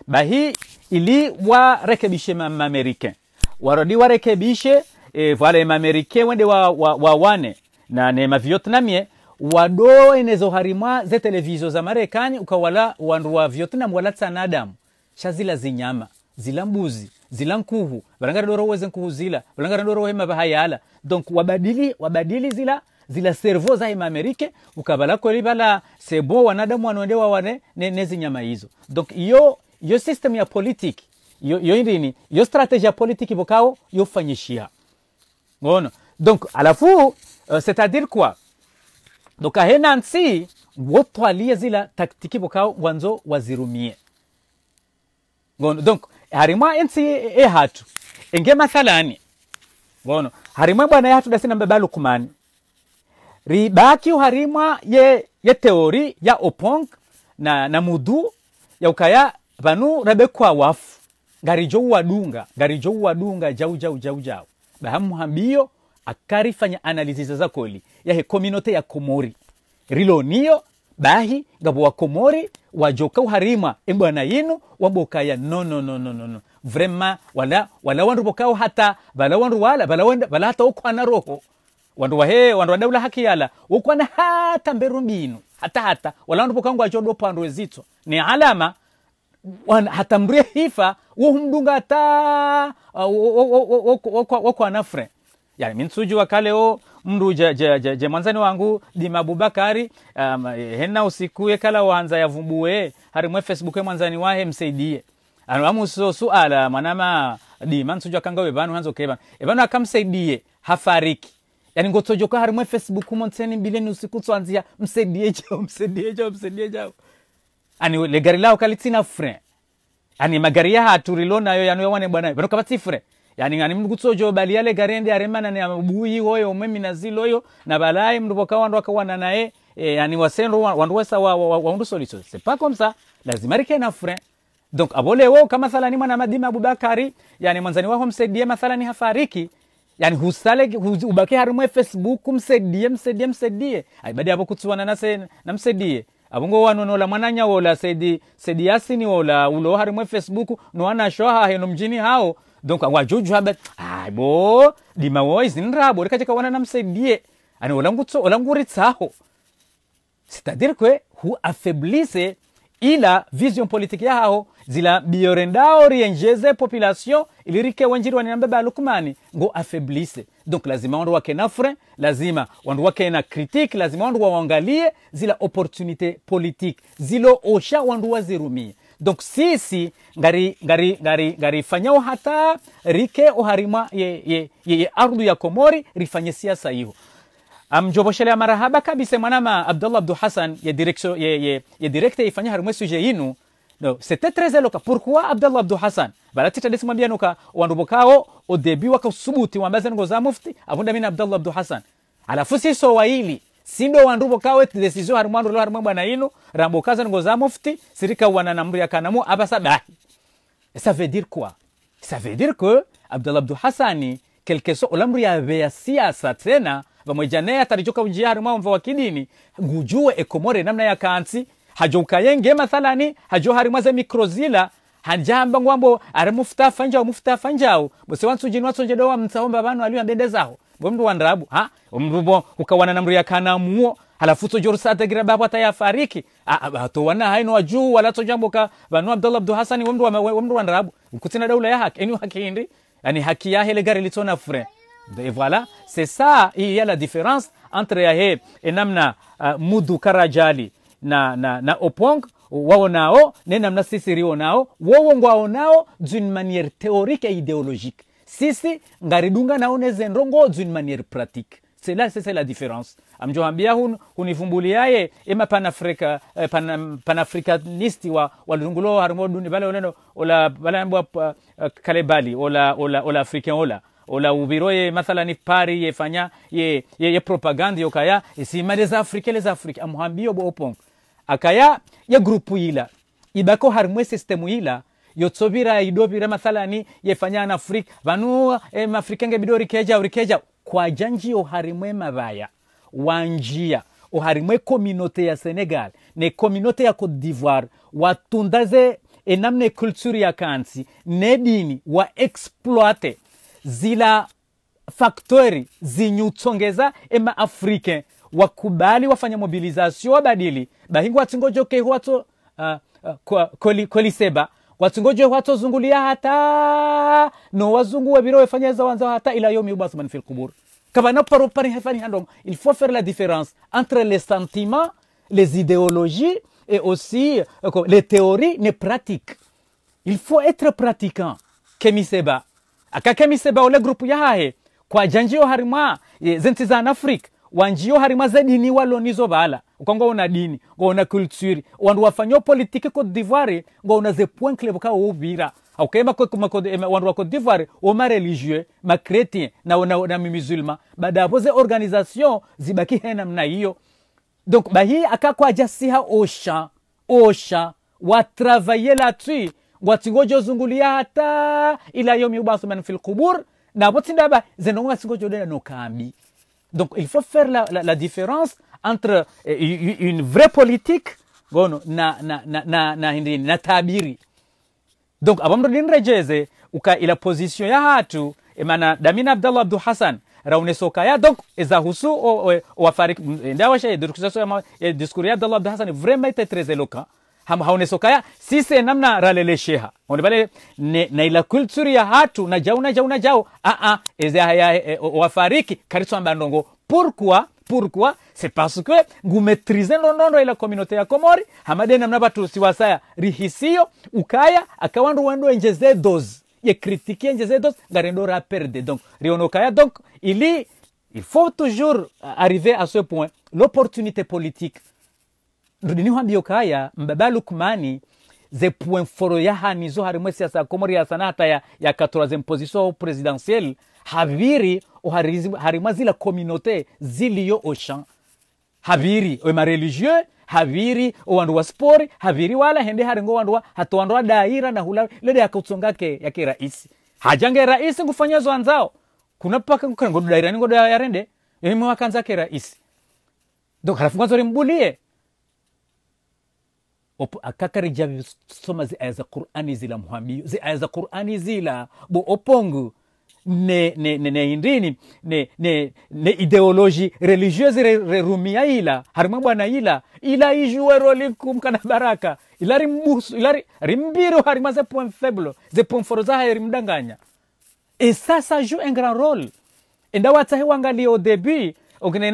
Ba hii ili warekebishe Maamerikain, warodi warekebishe e, vale Maamerikain wende wa, wa, wa wane na ne mavietnamien wado enezo harimwa ze televizo za Marekani ukawala wandu wa Vietnam wala tsana shazila zinyama zila mbuzi zila nkuhu balangara doro weze nkuhu zila balangara doro hema bahayala donc wabadili wabadili zila zila servo za hema Amerike ukabala koli bala sebo wanadamu wanoende wawane ne, ne zinyama hizo donc iyo yo system ya politiki yo, yo indini yo strategie ya politiki yo yofanyishia ngono donc alafu uh, c'est à dire quoi donc ahena nsi wotwalie zila taktiki bokao wanzo wazirumie ngono donc harimwa ensi ehatu enge mathalani ngono harimwa bwana yatu dasina mbeba lukumani ribaki harimwa ye, ye teori ya opong na, na mudu ya ukaya pano rabekwa wafu ngari jouwa dunga ngari jouwa dunga jau jau jau jau bahamu hambiyo akari fanya analiziza zakoli yahe kominote ya komori rilo niyo bahi ngabo wa komori wajoka uharima embwana yinu waboka ya no no no no no no vrema wala wala wandu bokao hata wala wandu wala bala wanda wala hata okwana roho wandu wahe wandu daula haki yala okwana hata mberu mbinu hata hata wala wandu bokangu ajodo pandwe zito ni alama hatambure hifa wohumdunga ta uh, wokwanafre yani minsuji wakale o mndu je, mwanzani wangu dima abubakari um, hena usiku yekala wanza yavumbue harimwe facebook e mwanzani wahe msaidie anuamuso suala mwanama dima nsuji akanga wevanu hanzo kevanu evanu akamsaidie hafariki yani ngotsojoka harimwe facebook montseni mbileni usiku tswanzia msaidie jao msaidie jao msaidie jao ani le gari lao kali tsina fre ani magari ya yaha aturilo nayo yanoyawane bwana vano kava fre yani ngani mndu kutsojo bali yale gari ende aremana ni abuyi hoyo umemi na zilo yo na balaye mndu vokawa wandu akawana naye e, yani wasendo wandu wesa wa, wa, wa, soliso c'est pas comme ça lazima rike na fre donc abole wo kama mathalani mwana madima abubakari yani mwanzani wako msaidie mathalani hafariki yani husale ubake harimwe facebook msaidie msaidie msaidie aibadi avo kutsuwana nase namsaidie na abungo wanonola mwananya wola sedi sedi yasini wola ulo harimwe facebook nowana shoha heno mjini hao donc di ma aibo dima woizi rika rikacheka wana namsaidie ani wala nguritsaho c'est-à-dire que hu affaiblisse ila vision politique hao zila biorenda oriengeze population ilirike wanjiri wanena baba lukumani ngo afeblise donc lazima wandu wake na frein lazima wandu wake na critique lazima wandu waangalie zila opportunité politique zilo osha wandu wazirumie donc sisi ngari ngari ngari ngari fanyao hata rike oharimwa ye, ye, ye, ye ardu ya komori rifanye siasa hiyo amjoboshelea marahaba kabisa mwanama abdullah abdu hassan ye direction ye, ye, ye directe ifanya harimwe suje yinu no c'était très éloquent Pourquoi Abdallah Abdou Hassan? Balati tadisi mwambia nuka wanrubukao odebi waka subuti usubuti wambaza za mufti avunda mina Abdallah Abdou Hassan. Alafu si so waili sindo wandubukao wanrubukao eti har harumwandu lo harumwa bwana ino rambukaza za mufti sirika wana wananambria mu aba sabahi. Ça veut dire quoi? Ça veut dire que Abdallah Abdou hassan quelque so ulamri ya vea siasa tena vamwejanea tarijoka ujia mwa mva wa kidini gujue ekomore namna ya kansi hajonkayenge mathalani hajo harimwaza mikrozila hanjamba ngwambo ari mufutafa njao mufutafa njao bose wansujini watsonje wa mtsaomba vanu aliwa mdedezaho bomndu wandrabu ha omrubo ukawana ya kana muo halafu tsojorusaatagira babu atayafariki wana haino waju wala jambo ka banu abdullah abdu hasani wa womndu wandrabu kutsina daula ya hak eni hakindi yani haki ya hele gari litona fre et voilà c'est ça il y a la différence entre yahe enamna uh, mudu karajali na, na, na opong wao nao ne namna sisi rio nao wowo ngwao nao d'une manière théorique et idéologique sisi ngaridunga nao nezendo ngo d'une manière pratique c'est c'est la différence amjoambia hun hunivumbuliaye ema panafrika eh, pan, panafrikanisti wa walungulo harmo duni bale oneno ola bale mbwa uh, kale bali ola ola ola africain ola ola ubiro ye ni pari ye fanya ye ye, ye propagande yokaya isimale e za afrika les afrika amhambio bo akaya ye grupu yila ibako harimwe sistemu yila yotsobira idovira mathalani yefanya na vanu e, eh, mafrikenge bidori keja urikeja kwaja njiyo harimwe mavaya wanjia oharimwe kominote ya senegal ne kominote ya cote d'ivoire watundaze enamna culture ya kansi ne dini waexploite zila faktori zinyutsongeza ema africain wakubali wafanya mobilizasio wabadili bahingu watingojoke wato uh, uh, koli, koli seba koliseba watingoje zungulia hata no wazungu wabiro wefanyeza wanza hata ila yomi ubasman fil qubur kabana paro pari hafani handom il faut faire la différence entre les sentiments les idéologies et aussi euh, les théories les pratiques il faut être pratiquant kemiseba akakemiseba ole groupe yahahe kwa janjio harima zenti za afrique wanjiyo harimwaze dini walonizo bala ukongo una dini ngo una culture wandu wafanyo politiki ko divare ngo una ze point cleve ka ko aukaima ko wandu wa divare o ma religieux ma chrétien na, na, na musulman bada ze organisation zibaki hena mna hiyo donc ba hi bahi akakwajasiha osha osha wa travailler la tui watravaille latui zungulia hata ila yomi ubasu ubasuman fi lqubur navo tindaba zenonga no kambi Donc il faut faire la, différence entre euh, une vraie politique bon na na na na, na, na tabiri donc il position ya hatu emana damina abdallah il Hassan raune sokaya donc ezahusu wafariki ndawasha discours ya abdallah Hassan vraiment était très éloquent ham sokaya sise namna ralele sheha ralelesheha bale ne, ila kulturi ya hatu na jau na jau na jau a a eze haya e, wafariki karitso ambandongo pourquoi pourquoi c'est parce que non non ila communauté ya komori hamade namna batu siwasaya rihisio ukaya akawandu wandu enjeze dose ye critique enjeze dose ra perdre donc rionokaya donc ili il faut toujours arriver à ce point l'opportunité politique lodiniho ndiyokaya mbaba lukumani zepuenforo yaha nizo harimu esiasa komori ya hata ya, ya 14 position presidentielle haviri harimu zila communauté ziliyo ochan haviri ema religieux haviri owandu wa spori haviri wala hende haringo wandu wa wandu wa daira na hula lede ya ke ya ke raisi hajange raisi ngufanya zo anzao kuna paka ngodo daira ni ya ya rende ningodo wakanza ke raisi donc halafu kwanza rimbulie akakarija bisoma zi aya za qur'ani zila muhambiyo zi aya za qur'ani zila bo opongu ne ne ne ne indini ne ne ne ideoloji religieuse re, re rumia ila harima bwana ila ila ijuwe likum kana baraka ila rimbusu ila rimbiro harima ze point faible ze point fort za harimdanganya et ça ça joue un grand rôle et ndawatsahe au début donc il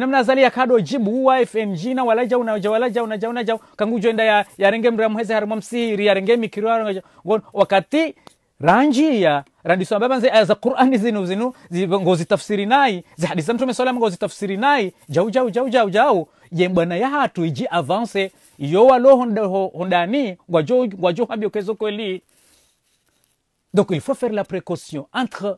faut faire la précaution entre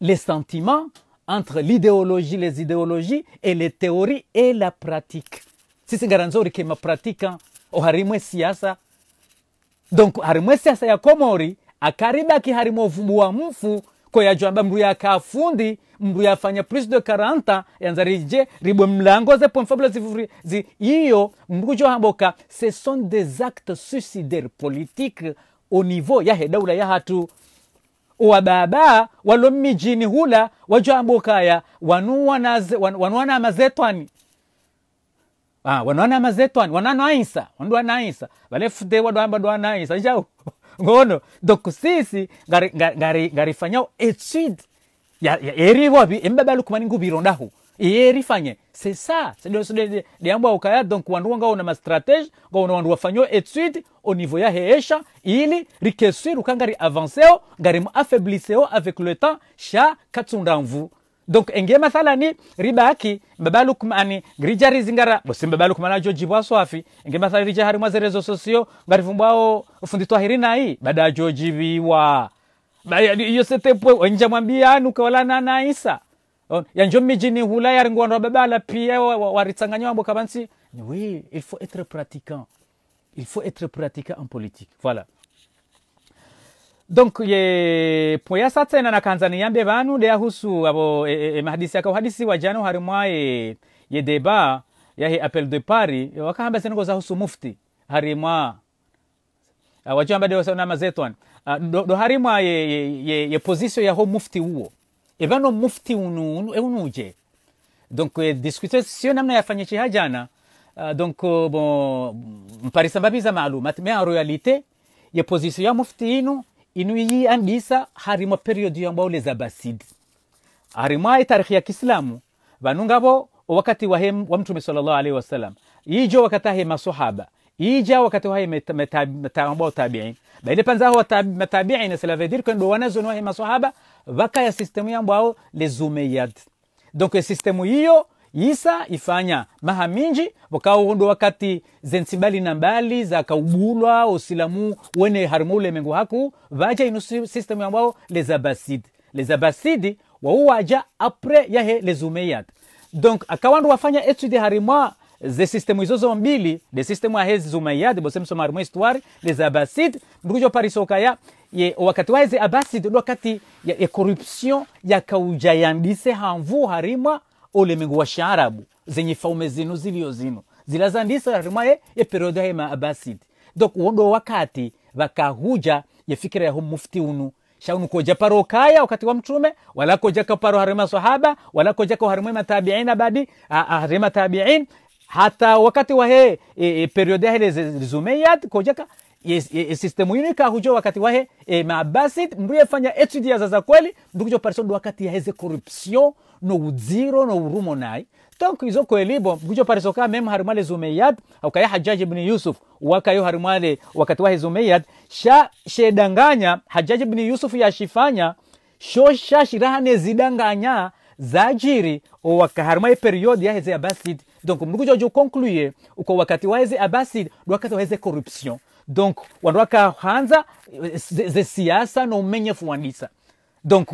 les sentiments entre l'idéologie, les idéologies et les théories et la pratique. c'est Sisi Ngaranzori kema pratika hein, harimwe siasa. Donc harimwe siasa ya Komori akaribaki ki uvumu wa mfu ko mbuya ka fundi y fanya plus de 40 yanzarije ribwe mlango ze pomfabula zivuri zi iyo mrujo hamboka ce sont des actes suicidaires politiques au niveau ya hedaula ya hatu uwa baba walomi jini hula wajoambukaya wanuwana mazetwani ah, wanwana mazetwani wananaisa wanduanaisa valefude wadwambadwanaisa njau ngono donc sisi ngarifanyao etude yerivovi embabalukumani iye rifanye c'est ça liambo aukaya donc wandu nga una mastratege nga una wandu wafanyo etude au niveau ya heesha ili rikeswira ukangari avanceo ngari mu affaibliseo avec le temps sha katsunda mvu donc enge mathalani ribaki mbabalukumani grija rizingara bosi mbabalukumana jo jibwa swafi enge mathalani rija hari mwa zerezo sosio ngari vumbwao ufunditwa hiri nai bada jo jibiwa iyo setepwe wenja mwambia nuke wala na naisa on oh, yanjom mijini hula yar ngwan robe bala pia wa, mboka bansi oui il faut être pratiquant il faut être pratiquant en politique voilà donc ye poya kanzani nakanza niyambe vanu deyahusu avo e, e, e, mahadisi aka hadisi wa jana harimwa ye, ye deba ya he appel de pari wakahamba goza husu mufti harimwa wajamba deosanamazetwan do, do harimwa ye, ye, ye, ye posisio yaho mufti uwo evano mufti ununu e unuje donc e discuter sio namna ya fanya chiha uh, donc uh, bon mparisambabiza maalumat me en réalité ye position ya mufti inu inu yi andisa harimo periodi yambao leza basidi harimo tarikh ya kiislamu vanu ngavo wakati hem wa mtume sallallahu alaihi wasallam ijo wakati ahe masahaba ija wakati metabi, metabi, tabiin baile panzaho matabiin cela veut dire que ndo wanazo ni wahe vaka ya sistemu yambo lezumeyad donc sistemu hiyo isa ifanya maha minji wakaundo wakati zensibali na mbali za osilamu usilamu wene harimu ulemengu haku vaja inu sistemu yambao lezabasidi lezabasidi wauwaja apre yahe lezumeyad donc akawandu wafanya etude harimwa ze zesistemu izo zombili de sistemu ahezi zumaya de bosem somarimo histoire les abbasides parisoka ya ye wakati wa waezi do lwakati ya, ya corruption hanvu harima ole mingu wa sharabu zenye faume zinu zilio zinu zilazandise harima ye, ye periode hema abbaside dok wondo wakati vakahuja yefikira yahu mufti unu shaunu koja paro kaya wakati wa mtume wala koja kaparo harima sahaba wala koja ko harima tabiina badi harima tabiin hata wakati wahe e, e, periode yahe lizume yad kojaka e, e, e system unika hujo wakati wahe e, mabasit mruye fanya etudia zaza kweli ndukujo ndu wakati yahe ze corruption no uziro no urumo nai donc izo kweli bo kujo pariso ka mem harumale zumeyad au kaya hajjaj ibn yusuf wakayo harumale wakati wahe zumeyad sha shedanganya hajaji ibn yusuf yashifanya sho sha shirahane zidanganya zajiri o wakaharumale periode ya ze abasit donc mkuja conclue uko wakati waeze abasi wakati waeze corruption donc wandu wakahanza zesiasa ze noumenye fuwanisa donc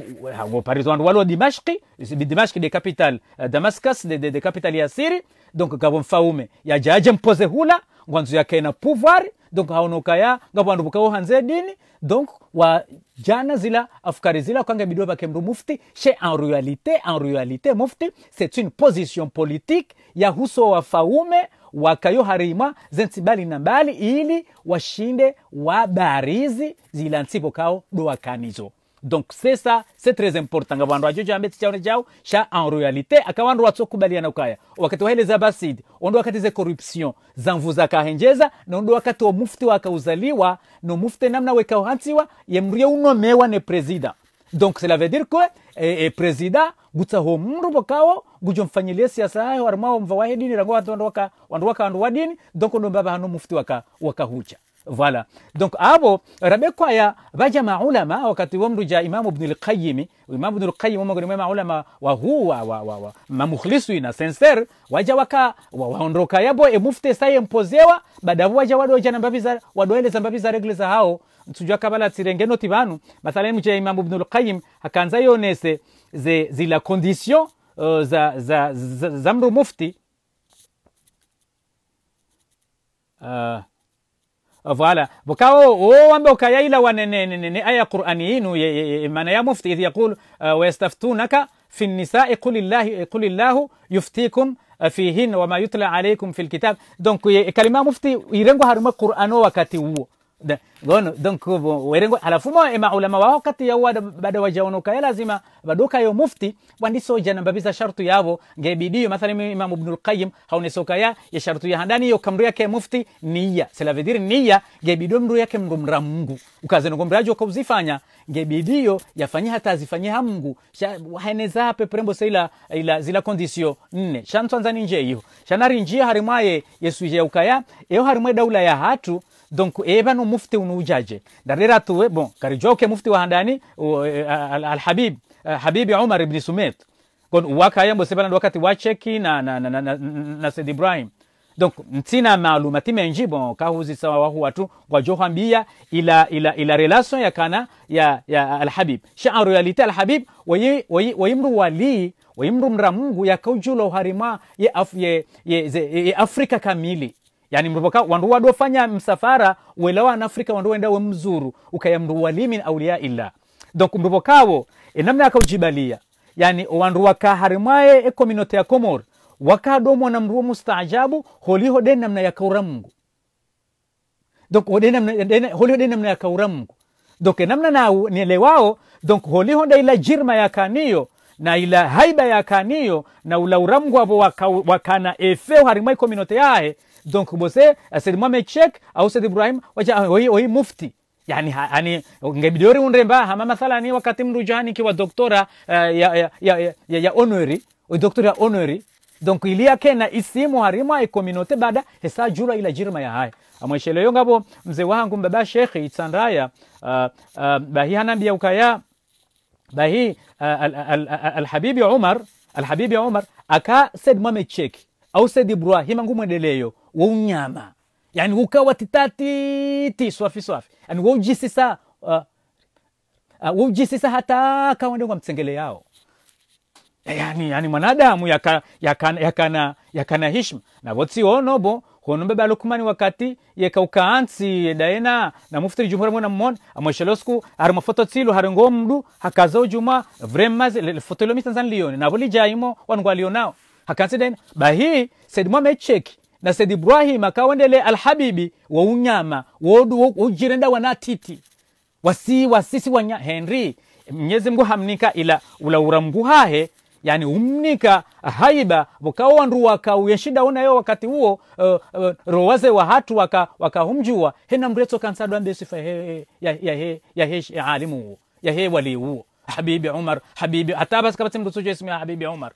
par wandu walo dimashki dimashki de capital eh, damascus de, de, de capital ya siri donc gavo mfaume yajaje mpoze hula ngwanzu yakae na pouvoir donc haonokaya ngavandu vukawo hanze dini donc wajana zila afukari zila kwanga vake mndu mufti she en réalité en réalité mufti c'est une position politique ya huso wa faume wakayo harima zentsi bali na mbali ili washinde wabarizi zila ntsivo kao doakanizo donc c'est ça c'est très important abantu wajoja wambeti chao chao sha en royalité akabantu watsokubaliana ukaya wakati waheleza basidi ondo wakati ze corruption zamvu zakahenjeza na ondo wakati omufti wakauzaliwa no mufti namna wekauhansiwa yemrie unomewa ne presida donc cela veut dire que eh, eh, presida gutsa ho mndu bokawo gujomfanyilie siasa yayo arima omva wahedini rango wandu waka wandu waka wandu wadini donc ondo baba hano mufti waka wakahucha Voilà. Donc hapo rabekwaya baja maulama wakati wa mruja Imamu Ibn al-Qayyim, Imamu Ibn al-Qayyim umagoni maulama wa huwa wa wa, wa mukhlisu na sincere waja waka wa, waondoka yabo e mufti sai mpozewa badavu waja wadoja na mbavi wadoele za mbavi za regle za hao tujua kabala tirengeno tibanu mathalan mja Imamu Ibn al-Qayyim akaanza yonese ze zila condition uh, za, za, za, za mru mufti uh, فوالا بكاو هو امبو كايلا ونن ايه قرانيين من يا مفتي اذ يقول ويستفتونك في النساء قل الله قل الله يفتيكم فيهن وما يتلى عليكم في الكتاب دونك كلمه مفتي يرنغو هرم قرانو وقتي هو gono donc werengo alafu mo ema ulama wao kati ya wada bada wajaonoka lazima baduka yo mufti wandiso jana babisa shartu nge ngebidiyo mathalan imam ibn al-qayyim haunesoka ya ya shartu ya handani yo kamru yake mufti niya sala vidiri niya nge ngebidiyo mru yake mru mra Mungu ukazeno ngombrajo nge ngebidiyo yafanyia hata ha Mungu haneza pe prembo sila ila zila condition nne shantwanza ninje hiyo shanari njia harimaye yesu ya ukaya yo harimaye daula ya hatu donc ebano eh mufti unujaje darira tuwe eh, bon karijoke mufti wa handani euh, euh, alhabib euh, habibi umar ibn sumait kon waka yambo sebana wakati wacheki na na na, na, na Said Ibrahim donc ntina ti menji bon kahuzi sawa wahu watu wajohambia ila ila ila relation ya kana ya ya alhabib sha realite alhabib wayimru wali wayimru mra mungu yakaujulo harima ye, af, ye, ye, ye afrika kamili yani mrovoka wandu fanya msafara welawa na afrika wandu wenda we mzuru ukaya mndu walimin awliya illa donc mrovokavo enamna akaujibalia yani wandu waka harimaye wakaharimwaye ekominote ya komor waka domo na mndu mustaajabu holiho de namna yakaura mungu donc holiho de namna yakaura mungu donc namna na nielewao donc holiho de ila jirma yakaniyo na ila haiba yakaniyo na ulauramgu mungu avo wakana efeo harimaye kominote yae donc bose asedi mwame chek au sedi ibrahim wacha wai, ah, wai mufti yani hani ngebidi ori unremba hama mathalani wakati mndu jani kiwa doktora uh, ya, ya, ya, ya, ya honori doktora honori donc ilia kena isimu harima ikominote bada hesa jura ila jirma ya haya amwesheleyo ngabo mzee wangu mbaba shekhi itsandaya uh, eh, uh, eh, bahi hanambia ukaya bahi uh, alhabibi al, al, al, al, al, al, al, al, al, umar aka sed mwame cheki au Said Ibrahim ngumwedeleyo wounyama yani ukawa titatiti swafi swafi yani woujisisa uh, uh, woujisisa hata kawandengwa mtsengele yao yani yani mwanadamu yakana yakana yaka yakana hishma na votsi wonobo honombe balukumani wakati yekaukaansi daena na muftiri jumhuri mwana mmon amweshelosku ari mafoto tsilu hari ngomdu hakaza ujuma vremaz fotolomi tanzan lioni navo lijaimo wangwa lionao hakatsiden bahi sed mwame echeki na sed ibrahima kawendele alhabibi unyama wodu ujirenda wana titi wasi wasisi wanya henry mnyezi mngu hamnika ila ula mngu hahe yani umnika haiba vukawo wandu uyeshida shida yo wakati huo uh, uh, rowaze wa hatu waka wakahumjua hena mreto kansadwa mbesifa yahe yahe yahe alimu huo he wali huo habibi umar habibi hata basi kabati mrusujo ismi ya habibi umar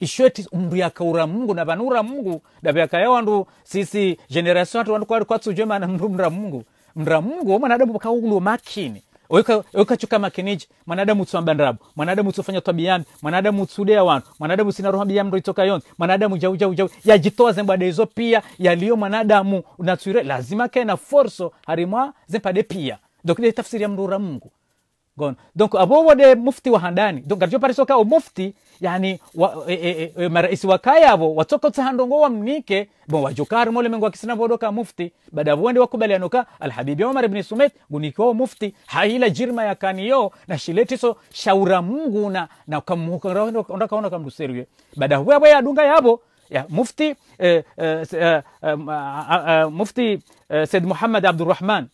ishweti mndu yakaura mungu na vanura mungu davyaka ya wandu sisi generasio watu wandu kwali kwatsujwe mana mndu mra mungu mnda mungu mwanadamu kaulu makini okachuka makiniji mwanadamu tswamba ndabo mwanadamu tsofanya twa biyambi mwanadamu tsudea wanu mwanadamu sina roho biyambi itoka yonzi mwanadamu jau jau jau yajitoa zembwada izo pia yaliyo mwanadamu unatswire lazima kae na forso harimwa zempade pia dokile tafsiri ya mndura mungu gone donc abo wode mufti handani donc garjo soka o mufti yani wa, e, e, e, e, maraisi wakayavo watsokotsa handongo wamnike bon wajokari mole mengo akisina bodoka mufti bada vuende wakubalianoka alhabibi omar ibn sumet o mufti haila jirma ya kaniyo na shiletiso shaura mungu na na kamuhukondakaona kamduserwe bada huwe bwe adunga yabo ya mufti eh, eh, eh, eh, eh, eh, eh, mufti eh, said muhammad abdurrahman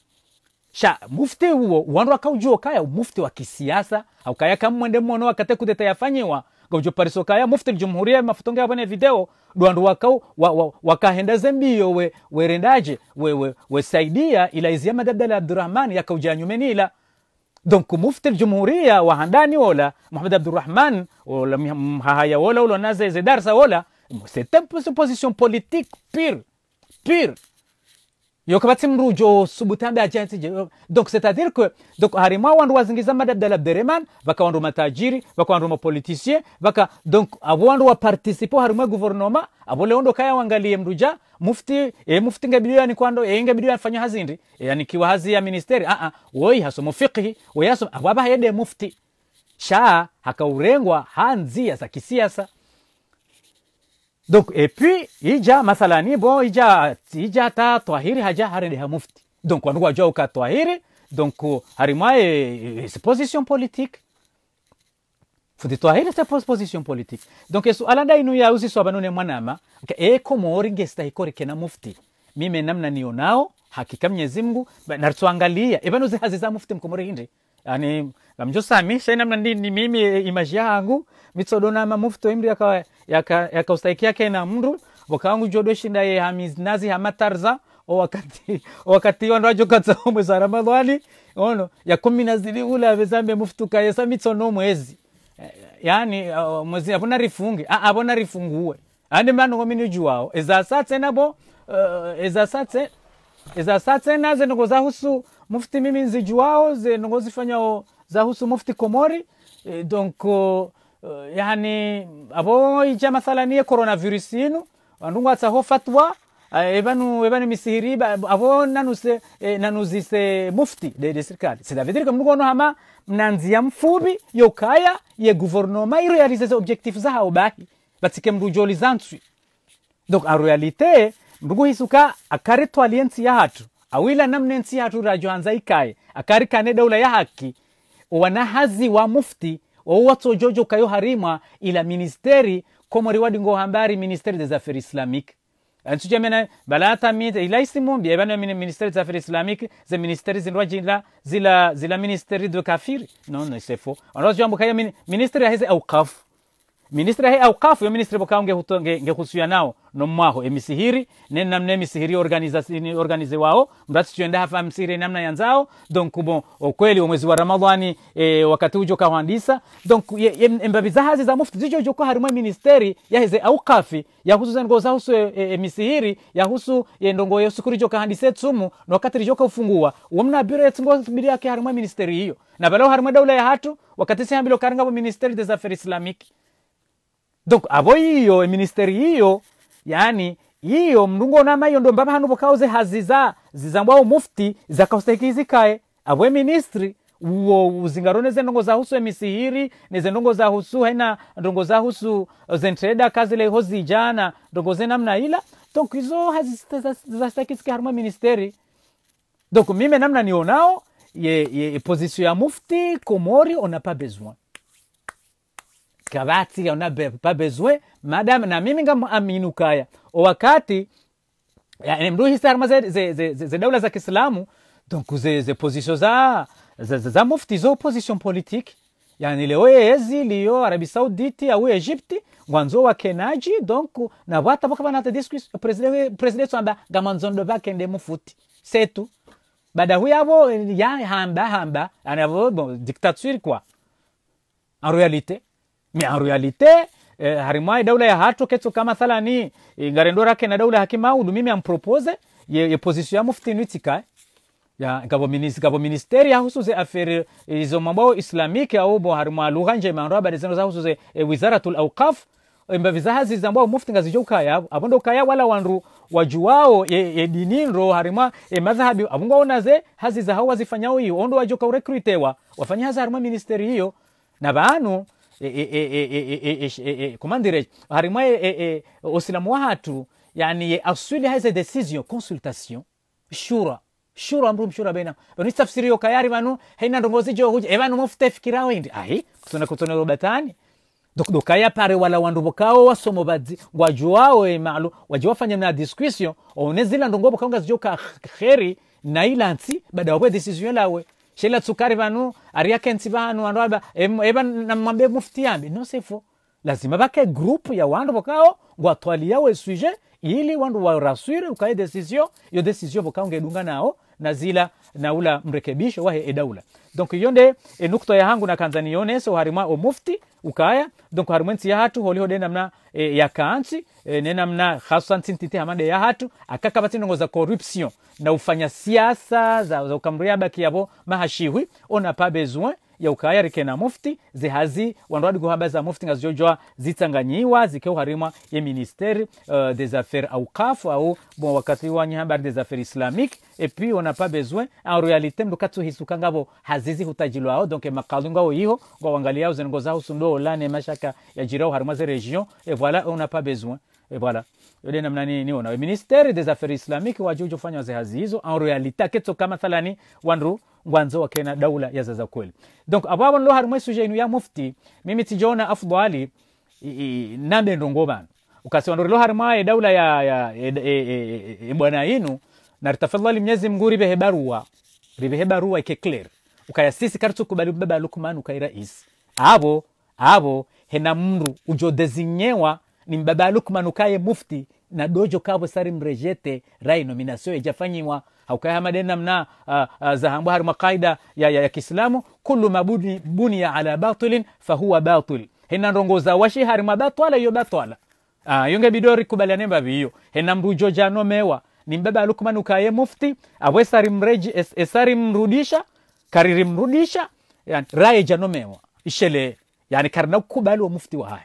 sha mufti uwo wandu akaujuo kaya mufti wa kisiasa au kaya kamwende mwono akate kudeta yafanyiwa gojo pariso kaya mufti jumhuria mafutonga yabone video duandu waka wa, wa, wakahendeze mbio we werendaje we, we, we saidia ila izia madabdala Abdurrahman yakauja nyumenila donc mufti jumhuria handani wola Muhammad Abdurrahman wola mhahaya wola wola naze zedarsa wola c'est une position politique pire pire yokabatsemu rujo subutambe ajansi donc c'est à dire que donc harima wandu wazingiza madabda labdereman wandu matajiri wandu vakawandu mapoliticien vaka donc awandu participer harima gouvernement abo le wandu kaya wangalie mruja mufti e mufti ngabidio yani kwando e ngabidio fanya hazindi e, yani kiwa hazi ya ministeri a a woi haso mufiki woi hasomo ababa hayede mufti sha hakaurengwa hanzi ya za kisiasa donc et puis ija mathalani bo ija ija ta twahiri haja hari de mufti donc wanuwa jao ka twahiri donc harima e, e, position politique fundi twahiri se position politique donc esu alanda inu ya uzi so banone mwanama e komori ngesta ikore kena mufti mime namna nionao hakika Mwenyezi Mungu na tuangalia natuangalia e, ebanuzi haziza mufti mkomori hindi yani namna ndi ni mimi e, imaji yangu mitsodona mufti imri akawa yakaustaikia yaka na mndu wakangu shinda ye hamiznazi hamatarza wakati wakati yondo ajokatsa omwezi wa ramadhani ono yakumi nazili ula vezambe mufutuka yesa mitsono mwezi eh, yani uh, mwezi apona rifunge a ah, apona rifunguwe ani manu komini juwao ezasatse nabo uh, eh, ezasatse ezasatse naze nongo zahusu mufti mimi nzijuwao ze nongo zifanyao zahusu mufti komori e, eh, donc uh, Uh, yani abo ija mathalan ye coronavirus yinu vandungu ho fatwa uh, ebanu ebanu misihiri abo nanuse eh, nanuzise mufti de, de serikali sidavidirika mnukono hama ya mfubi yokaya ye gouvernement guvernoma iro yarizeze objectif zahao baki batike mrujoli zantsi donc en réalité mrugu hisuka akari twalie ya hatu awila namne nsi yahatu rajohanza ikaye akari kane daula ya haki wana hazi wa mufti owuwatso jojo harima ila ministeri komori wadingo hambari ministeri des affaires islamiques antsutya mena balata bi ebanu ivano ministeri des affaires islamiques ze ministeri zindwa jila zila zila ministeri de kafir non non c'est faux onrozjambukayo ministeri aheze aukafu ministre he awqafu yo ministre huto nge bokawo ngehuto ngehusuya nawo nommwaho emisihiri nenamna emisihiri organize wao mratichwenda hafa msihiri e namna yanzao donc bon okweli omwezi wa ramadhani e, wakati ujo kahwandisa donc embabi hazi za mufti zicho joko harimwe ministeri ya heze yahize awqafi yahusu zengo zahusu e, emisihiri e husu e, ndongo yosukuri joka handise tsumu wakati joka ufungua wamna biro yetsingo biri yake harimwe ministeri hiyo na balao harimwe daula ya hatu wakati sihambilo karangabo ministeri des affaires islamiques donc abo iyo eministeri iyo yani iyo mlungu onama iyo mbaba hanu bukauze haziza zizambwao mufti zakaustekiizikaye abo eministri uwo uzingarone ze ndongo za husu emisihiri neze ndongo za husu haina ndongo za husu e, zentreda kazi leho zijana ndongo ze namna ila donc izo hazastakisike haruma ministeri donc mime namna nionao ye, ye, ye position ya mufti komori on n'a besoin kabati yona babezwe madam na mimi o wakati yani mruhi sarma ze, ze, ze, ze, ze daula donc ze, ze pozisio za, za, mufti zo position politique yani leo ezi, liyo arabi sauditi au egypti ngwanzo kenaji donc na vata vaka vanata discuss president president samba gamanzondo vakende mufuti setu bada badawiavo ya hamba hamba anavo bon, dictature quoi en réalité mais en réalité eh, harimwaye daula ya hatu ketu kama thalani eh, ngarendo rake na daula hakima udu mimi am propose ye, ye position ya mufti nitika eh, ya gabo minis gabo ministeri ya hususe affaire eh, izo mambo islamike au bo harimwa lugha nje manro habari zino za hususe e, eh, wizaratul awqaf emba vizahazi zambao mufti ngazi joka ya abondo kaya wala wanru wajuao ye, ye dininro harima e madhhabi abungo onaze hazi za hao wazifanyao hiyo ondo wajoka urekrutewa wafanya hazi harima ministeri hiyo na baanu E, e, e, comment dirais-je harimo osilamu wahatu yani aswili haize decision consultation shura shura mrum shura baina bani tafsiri yo kayari manu haina ndombozi jo huja evanu mufte fikira wendi ahi kutona kutona robatani dokdokaya pare wala wandu bokao wasomo badzi wajuao emalu wajiwafanya na discussion one zila ndongo bokaonga zijoka kheri na ilansi baada ya decision lawe shela tsukari vanu ariakhensi vanu vanhu ava eva namwambe mufti yambi nosefo lazima vake grupu ya wandu vokao yawe esuje ili wandu waraswire ukaye desizio iyo desizio vokao ngedunga nao na zila naula mrekebisho wahe edaula donc iyo nde enukta yahangu nakanza niyonesa oharimwa omufti ukaya donc harimwe nsi yahatu holiho de namna e, yakaansi e, ne namna hasa nsintite hamade yahatu akakaba tsinongo za corruption na ufanya siasa za, za ukamriabaki mahashihwi ona pa besoin yaukayarike na mufti zihazi wanrwadigo kuhaba za mufti ngazijojwa zitsanganyiwa zikeu harimwa ye ministeri uh, des affaires au kaf au bon wakati wanyi habari des affaires islamique epuis puis on n'a pas besoin en réalité mndu katsuhisuka ngavo hazizi hutajilwao donc makalu ngao iho ngwawangalia uzenengo zaho sundo olane mashaka yajirao harimwa ze region et voilà on besoin et eh, voilà yole namna nini niona ministeri des affaires islamiques islamique wajuju fanya hazi hizo en réalité ketso kama thalani wanru ngwanzo wakena daula ya zaza kweli donc ababo lo harumwe suje inu ya mufti mimi tijona afdali nambe ndongo bana ukasiwa ndorilo harumwe daula ya, ya e, e, e, e, e bwana inu na naritafadhali mnyezi mngu ribehe barua ribehe barua ike clear ukaya sisi kartu kubali baba lukumani ukairais abo abo hena mru ujo dezinyewa ni mbaba lukman ukaye mufti na dojo kavo sari mrejete rai nominasio ijafanyiwa haukaye hamadena mna uh, uh, zahambu harima qaida ya, ya, ya kiislamu kullu ya ala batilin fahuwa batil hena rongoza washi harima batwala ah, iyo batwala uh, yonge bidori kubaliane mbavi hiyo hena mrujo jano mewa ni mbaba lukman ukaye mufti awe sari mreji esari mrudisha kariri mrudisha yani, raye jano mewa ishele yani karna ukubali wa mufti wa haya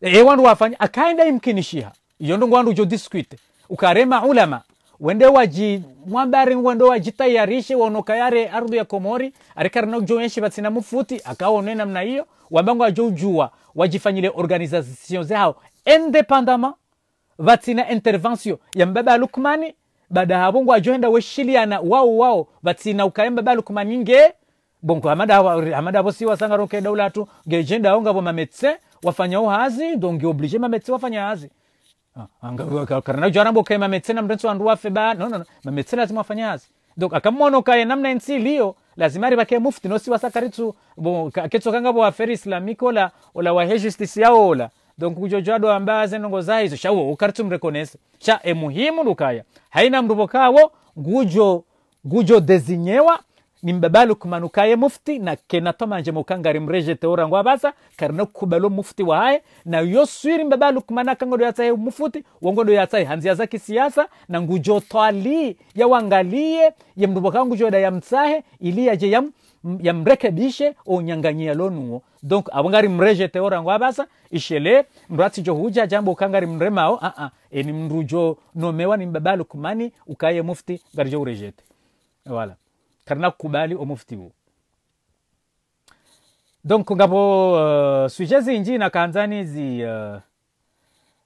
e wandu wafanya akaenda imkinishia iyo ndongo ngwandu jo discuite ukarema ulama wende waji mwambari wende wajitayarishe waonoka yare ardhi ya komori arikarna joenshi batsina mufuti akaone namna hiyo wabango ajoujua wajifanyile organisation zao independama vatsina intervention ya mbaba lukmani baada hapo ngo ajoenda weshiliana wao wao vatsina ukaemba baba lukmani nge bongo amada amada bosi wasanga roke daula tu ngejenda onga bo mametse wafanyao hazi donge oblige mametse wafanya hazi karana jarambo kai mametse na mrenso andua feba no no, no. mametse lazima wafanya hazi donc akamono kai namna nsi liyo lazima ari bake mufti nosi wasakaritsu bo ketso kanga bo aferi islamiko la ola wa justice yao ola donc kujojwado ambaze nongo zaizo shawo ukaritsu mrekonese sha e muhimu lukaya haina mrubokawo gujo gujo dezinyewa nimbabalo kumanukaye mufti na kenatomanje mukangari mrejete ora ngwabasa karino kubalo mufti wahaye na yoswiri mbabalo kumanaka ngodo yatsaye mufuti wongodo yatsaye hanzi yaza kisiasa na ngujo twali yawangalie yemnduboka ngujo da yamtsahe ili yaje yam yamrekebishe onyanganyia lonuo donc abongari mrejete ora ngwabasa ishele mratsi jo huja jambo ukangari mremao a a eni mrujo nomewa nimbabalo kumani ukaye mufti ngarijo urejete wala voilà tarina kukubali omufti donc ngabo uh, suje zinji nakanza nizi uh,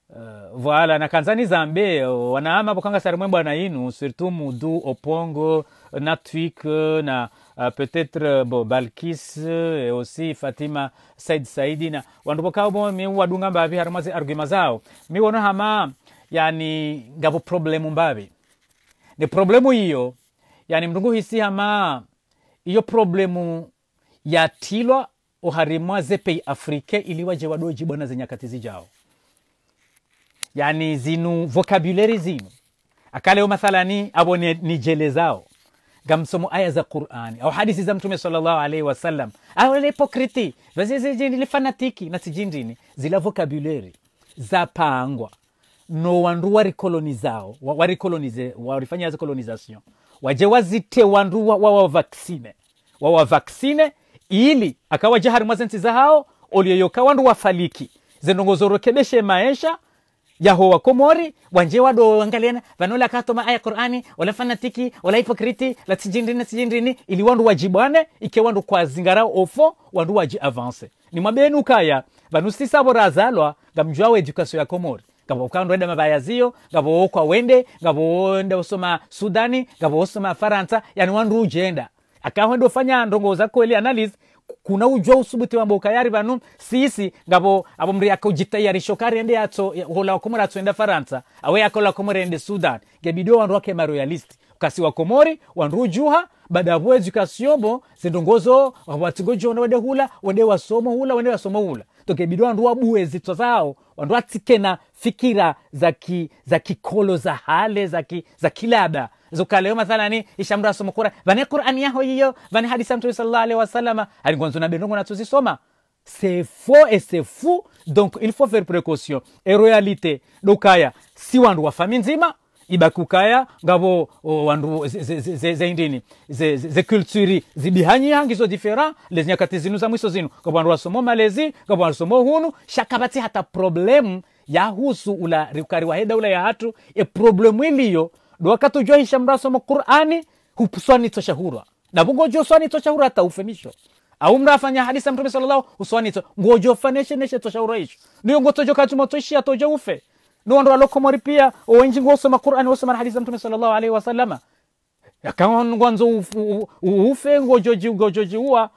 uh, voila nakanza nizambe euh, wanaama bukanga sarimwe bwana inu surtout mudu opongo na twik na uh, peut-être euh, bo balkis e aussi fatima said saidi na wandu bokabo mi wadunga mbavi harimo zi argwima zao mi wono hama yani ngabo problemu mbavi ni problemu iyo yani mrunguhisi hama iyo problemu yatilwa oharimwa zepei afrike iliwaje wadoji bwana zenyakati zijao yani zinu vocabulary zinu akaleo mathalani abo ni, jele zao gamsomo aya za qurani au hadisi za mtume salllahu alaihi wasallam au ile hipokriti fanatiki na sijindini zila vocabulary zapangwa no wandu warikoloni zao warikolonize warifanya kolonization waje wazite wandu wawavaksine wawavaksine ili akawaja harimwa zensiza hao olioyoka wandu wafaliki zenongozorokedeshe maisha yaho wakomori wanje wado wangaliana vanola katoma aya qurani wala fanatiki wala hipokriti la sijindini sijindini ili wandu wajibwane ike wandu kwa zingara ofo wandu waji avanse ni mwabenu kaya vanusisa vorazalwa ngamjwawe edukasio ya komori ngavo ukaondoeda mavayaziyo ngavo wokwa wende ngavo wenda usoma sudani ngavo wosoma faransa yani wandu ujenda akahwenda ufanya za kweli analysis kuna ujwa usubuti wa mboka yari vanu sisi ngavo avo mri yakojitayarisho karende yatso hola wakomori atsoenda faransa awe yakola wakomori ende sudan gebidio wandu wake maroyalisti kasi wakomori wandu ujuha baada avo edukasiobo zindongozo watingojiona wende hula wende wasomo hula wende wasomo hula togebidi wandu wabuwe zitwa zao ondoa fikira za, za kikolo za hale za, za kilada zukaleo mathalani ishamra somokora vane qur'ani yaho yiyo vane hadisa mtume sallallahu alaihi wasallam alingonzo na benongo na tuzisoma c'est faux et c'est fou donc il faut faire précaution e royalité dokaya si wandu wa fami nzima ibakukaya ngavo wandu zeindini ze, ze, ze kulturi zibihanyia ngizo diferent lezi nyakati zinu za mwiso zinu ngavo wandu wasomo malezi ngavo wasomo hunu shakabati hata problemu yahusu ula rikari waheda ula ya hatu e problemu iliyo dwakatujwahisha somo qurani hupswani toshahurwa navugojo swani toshahurwa hata ufemisho au mrafanya hadisa mtume sallallahu uswani to ngojo faneshe neshe toshahurwa hicho niyo ngotojo katuma toshia tojo ufe nondo alokomori pia wenjingo osoma qur'ani osoma hadisi za mtume sallallahu alaihi wasallama yakawa ngwanzo ufe ngojoji ngojoji uwa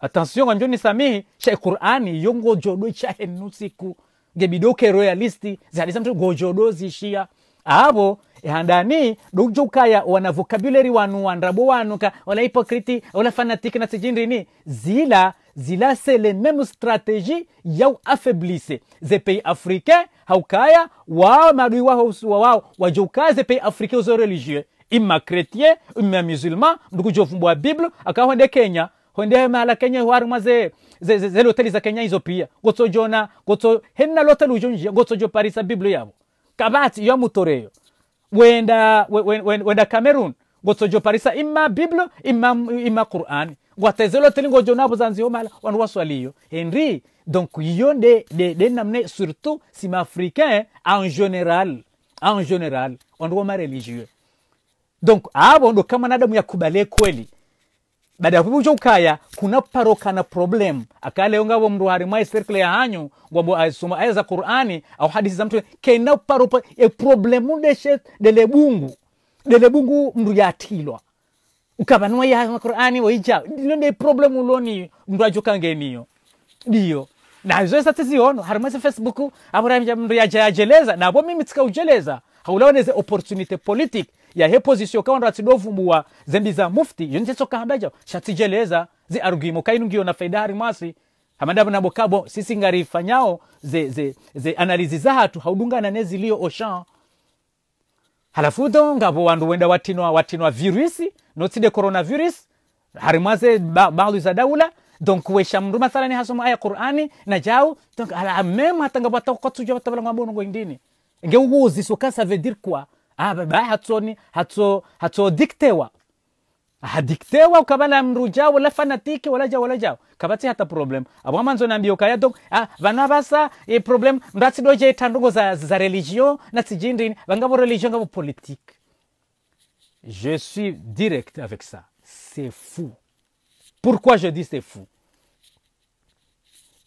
attention anjo ni samihi shay qur'ani yongo jodo cha enusiku gebidoke royalisti zihadisa mtu gojodo zishia abo handani dojukaya wana vocabulary wanu wandrabo ka wala hypocrite wala fanatique na tsijindrini zila zila c'est les mêmes stratégies yau affaiblisse ze pays africains haukaya wa maadui wao wao wajeukaze pe africain aux religieux ima chrétien imma musulman ndugu jofumbwa bible akahonde kenya honde mala kenya war maze ze, ze, ze za kenya hizo pia gotso jona gotso henna loteli ujonjia gotso jo parisa bible yabo kabati yo mutoreyo wenda wenda, wenda cameroon gotso jo parisa ima bible ima, imma qur'ani gwatezelo telingo jonabo zanzi omala wanu waswaliyo henry Donc, il y a des, des, des namnés, surtout si africain, en général, en général, on doit religieux. Donc, hapo ah, ndo kama nadamu yakubalie kweli. Baada ya kubuja ukaya kuna paroka na problem. Akale ngabo mndu harimai circle ya hanyu ngabo asoma aya za Qur'ani au hadithi za mtu kena paropa e problem deshe dele bungu. Dele bungu mndu yatilwa. Ukabanwa ya Qur'ani waija. Ndio problem uloni mndu ajokangeniyo. Ndio nazvesa tiziono hari mwese facebook amuramndu yajayajeleza navo mimi ujeleza haulaoneze opportunity politic he position kawandu atsidovumbuwa zembi za mufti yonitsetsokahandaja shatijeleza zi arguimo kainungiyo na faida hari mwasi hamadavu nabo kabo sisi ngarifanyao ze, ze, ze analizi zahatu haudungana neziliyo oshan halafu to ngavo wandu wenda watinwa watinwa virusi notside coronavirus hari mwaze balwi za daula donc weshamndu mathalani hasoma aya qur'ani na jau donc ala même hatanga batako katsuja batabala ngabona ngo indini nge uwuzi so ça veut dire quoi ah baba hatsoni hatso hatso diktewa hadiktewa ah, ukabala mruja wala fanatiki wala jao wala jao kabati hata problem abwa manzo nambio kaya donc ah vana basa e problem ndatsi doje itandongo za za religion na tsijindini bangabo religion ngabo politique je suis direct avec ça c'est fou pourquoi je dis c'est fou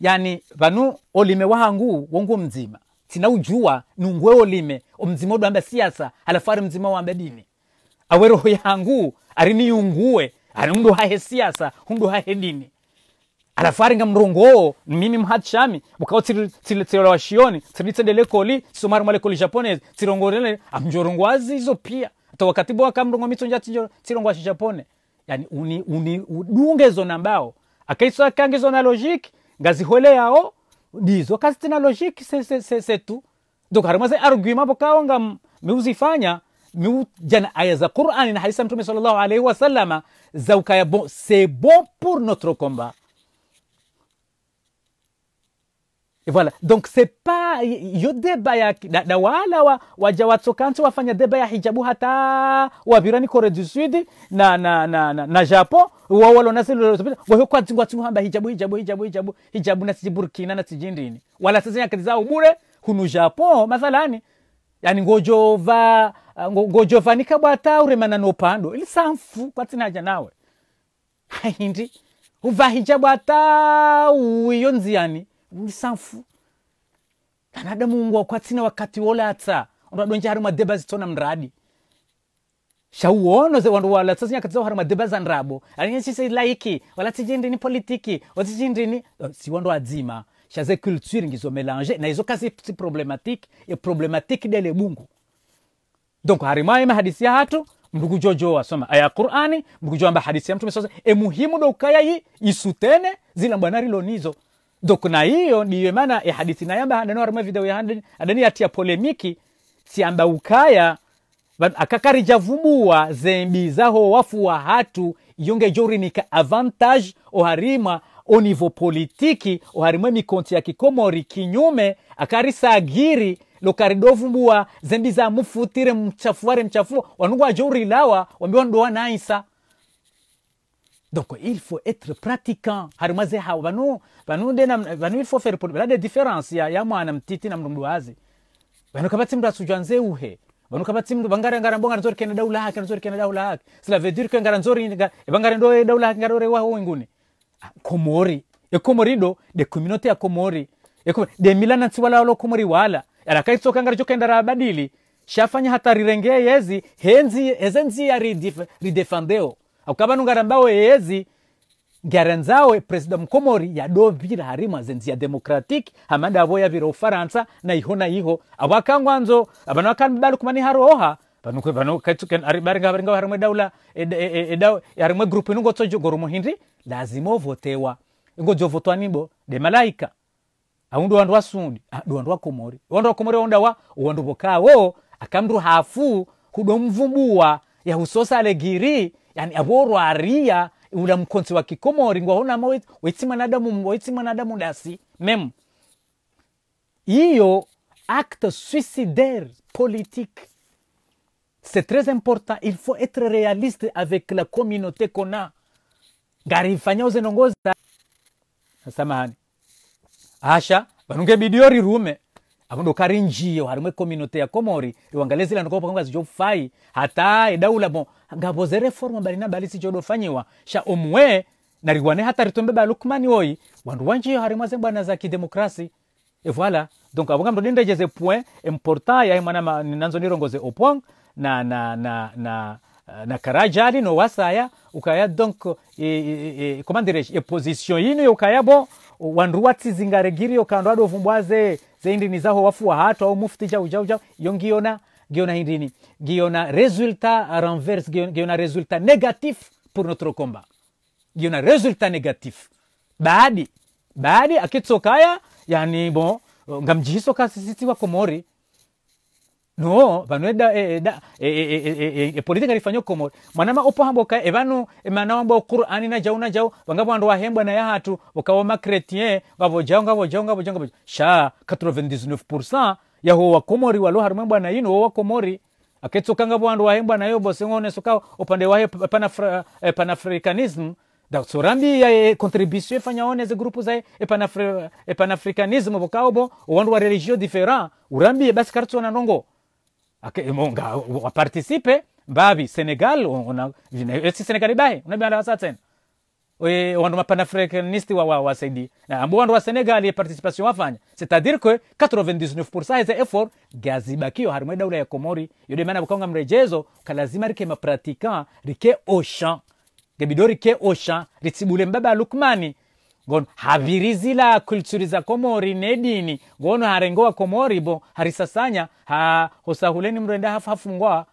yani vanu olime wahangu wonguo mzima sinaujua nungwe olime omzima odwamba siasa alafu ari mzima wamba dini awe roho yangu ariniyungue ari mndu hahe siasa hundu hahe dini alafu nga mrongoo mimi mhatshami bukao tsirelawa shioni tsiritsedele koli japonese tsirongorele amjorongo izo pia to wakati bo akamrongo mitsonja tsirongo japone yani uni, uni udunge zona mbao akaiso akange zona logike ngazihole yao dizo kazi tina logique setu donc harimwe ze argument pokao nga miuzifanya miujana aya ah, za qurani na hadisa mtume salllahu alaihi wasallama za ukaya bon c'est bon pour notre combat Et voilà donc c'est pas yo deba ya da, da wala wa, waja watsokanso wafanya deba ya hijabu hata wavirani korea du sud na, na, na, na, na japon wawalo nasilo wahe kwa tingwa hamba hijabu hijabu hijabu hijabu hijabu na na wala hunu Japo yani ngojova uh, ngojova nikabwata uremana no pando ili sanfu kwa nawe uva hijabu ata uyo nziani ili sanfu kanada mungu kwa wakati wola ata madeba zitona mradi shauono ze wandu wala tsasinya katsa hari madhibaza nrabo alinya se laiki wala ni politiki ni si wandu adzima shaze culture ngizo mélanger na izo kasi si problematique e problematique dele bungu donc harima harimaye mahadisi hatu mndugu jojo wasoma aya Qur'ani mndugu jo hadisi ya mtume sasa e muhimu do kaya hii isutene zila bwanari lonizo donc na hiyo ndiyo maana e hadisi na yamba ndio harima video ya handi adani atia polemiki si amba ukaya akakarijavubuwa zembi zaho wafu wa hatu yonge jorinika avantage oharima o niveau politiki oharimwe mikonti ya kikomori kinyume akarisagiri lokaridovumbuwa zembi za mufutire mchafuare mchafuo wanungu lawa wambiwa ndowa naisa donc il faut être pratiquant harimaze hawa vanu vanu dena vanu il faut faire pour la différence ya ya mwana mtiti na mndu wazi vanu kabati mndu asujwa nzeuhe bandu kabatsimdu bangare ngara bonga nzori kene daula nzori kene daula haki sila nzori nga bangare ndo daula ngara wa ho komori e komorido ya komori e kom de komori wala era ngara jokenda ra badili shafanya hata rirenge yezi henzi ezenzi ya ridif ridefandeo ngara mbawe yezi ngerenzawe perezida mukomori vira harimo zenzi ya demokratike hamandi abo yabira ufaransa na iho nayiho nayiho abo akangwanzo abano akambali kumani haroha baringa harimwe daula e, e, e, harimwe grupu inungotsojo goro muhindi lazima ovotewa ingojovotwa nibo de malaika aundu wandu wasundi ah, wandu wakomori wandu wakomori waundawa wandu vokawo akamndu hafu hudomvumbua yahusosa alegiri yani avorwaria ula mkonzi wa kikomori ngwahonama wetsi mwanadamu wetsi dasi mem iyo acte suicidaire politique c'est très important il faut être réaliste avec la communauté qu'on a fanya uzenongoza samahani asha vanunge bidiori rume abandu okari njio harimwe communauté ya komori iwangale zila ndokopa kwanga zijofai hata edaula mo ngabo ze reforma bali na bali sijodofanyiwa sha omwe nariwane hata ritombe ba lukmani oi wandu wanjio harimwa ze bwana za kidemokrasi e voilà donc avonga mndo dendejeze point important ya mwana nanzo nirongoze opong na na na na na karajali no wasaya ukaya donc e, e, e, e comment dirais-je e position yino ukaya bon wandu watsizingaregirio kando ado vumbwaze ze zeindini zaho wafua hatu au mufti jau jau jau iyo ngiona ngiona indini ngiona resultat renverse ngiona resultat negatif pour notre combat ngiona resultat negatif baadi baadi akitsokaya yani bon ngamjihiso kasisitiwa komori no vanoeda eda e, e, e, e, e, e, politika lifanyo komo mwanama opohamboka evanu emanawamba eh, okurani najau najau vanga vandu wahembwa naye hatu vokawoma kretien ngavojau ngavojau ngavojau ngavojau sha 99 yaho wakomori walo harume bwana yino wo wakomori aketsokanga vandu wahembwa nayo soka upande wahe eh, panafricanism pan dakusorambi ya eh, contribution fanya one ze grupu zai za panafricanism vokao bo wandu wa religio different urambi basi karitsona nongo munga wapartisipe mbavi senegal si senegal bahe unabanda wasatsena e, wandu mapanafricaniste wa, wa, wasaidi ambo wandu wa senegal ye participation wafanya c'est-à-dire que 99% eze effort gazibakio harimwe daula ya komori yode maana bukonga mrejezo kalazima rike mapratikan rike ochan gebido rike ochan ritsibule mbaba lukmani ngono havirizila kulturi za komori nedini ngono harengowa bo harisasanya ha hosahuleni mrenda hafu hafungwa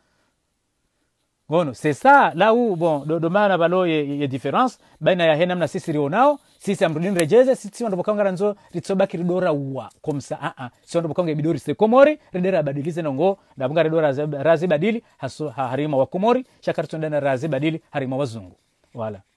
ngono c'est ça là où bon do, do maana balo ye, ye difference baina ya henamna sisi rionao sisi amrudini rejeze sisi wandopokanga ranzo ritsobaki ridora uwa komsa a a si wandopokanga bidori se komori ridera abadilize nongo ndabunga ridora razi badili haso harima wa komori shakaritonda na razi badili harima wazungu wala voilà.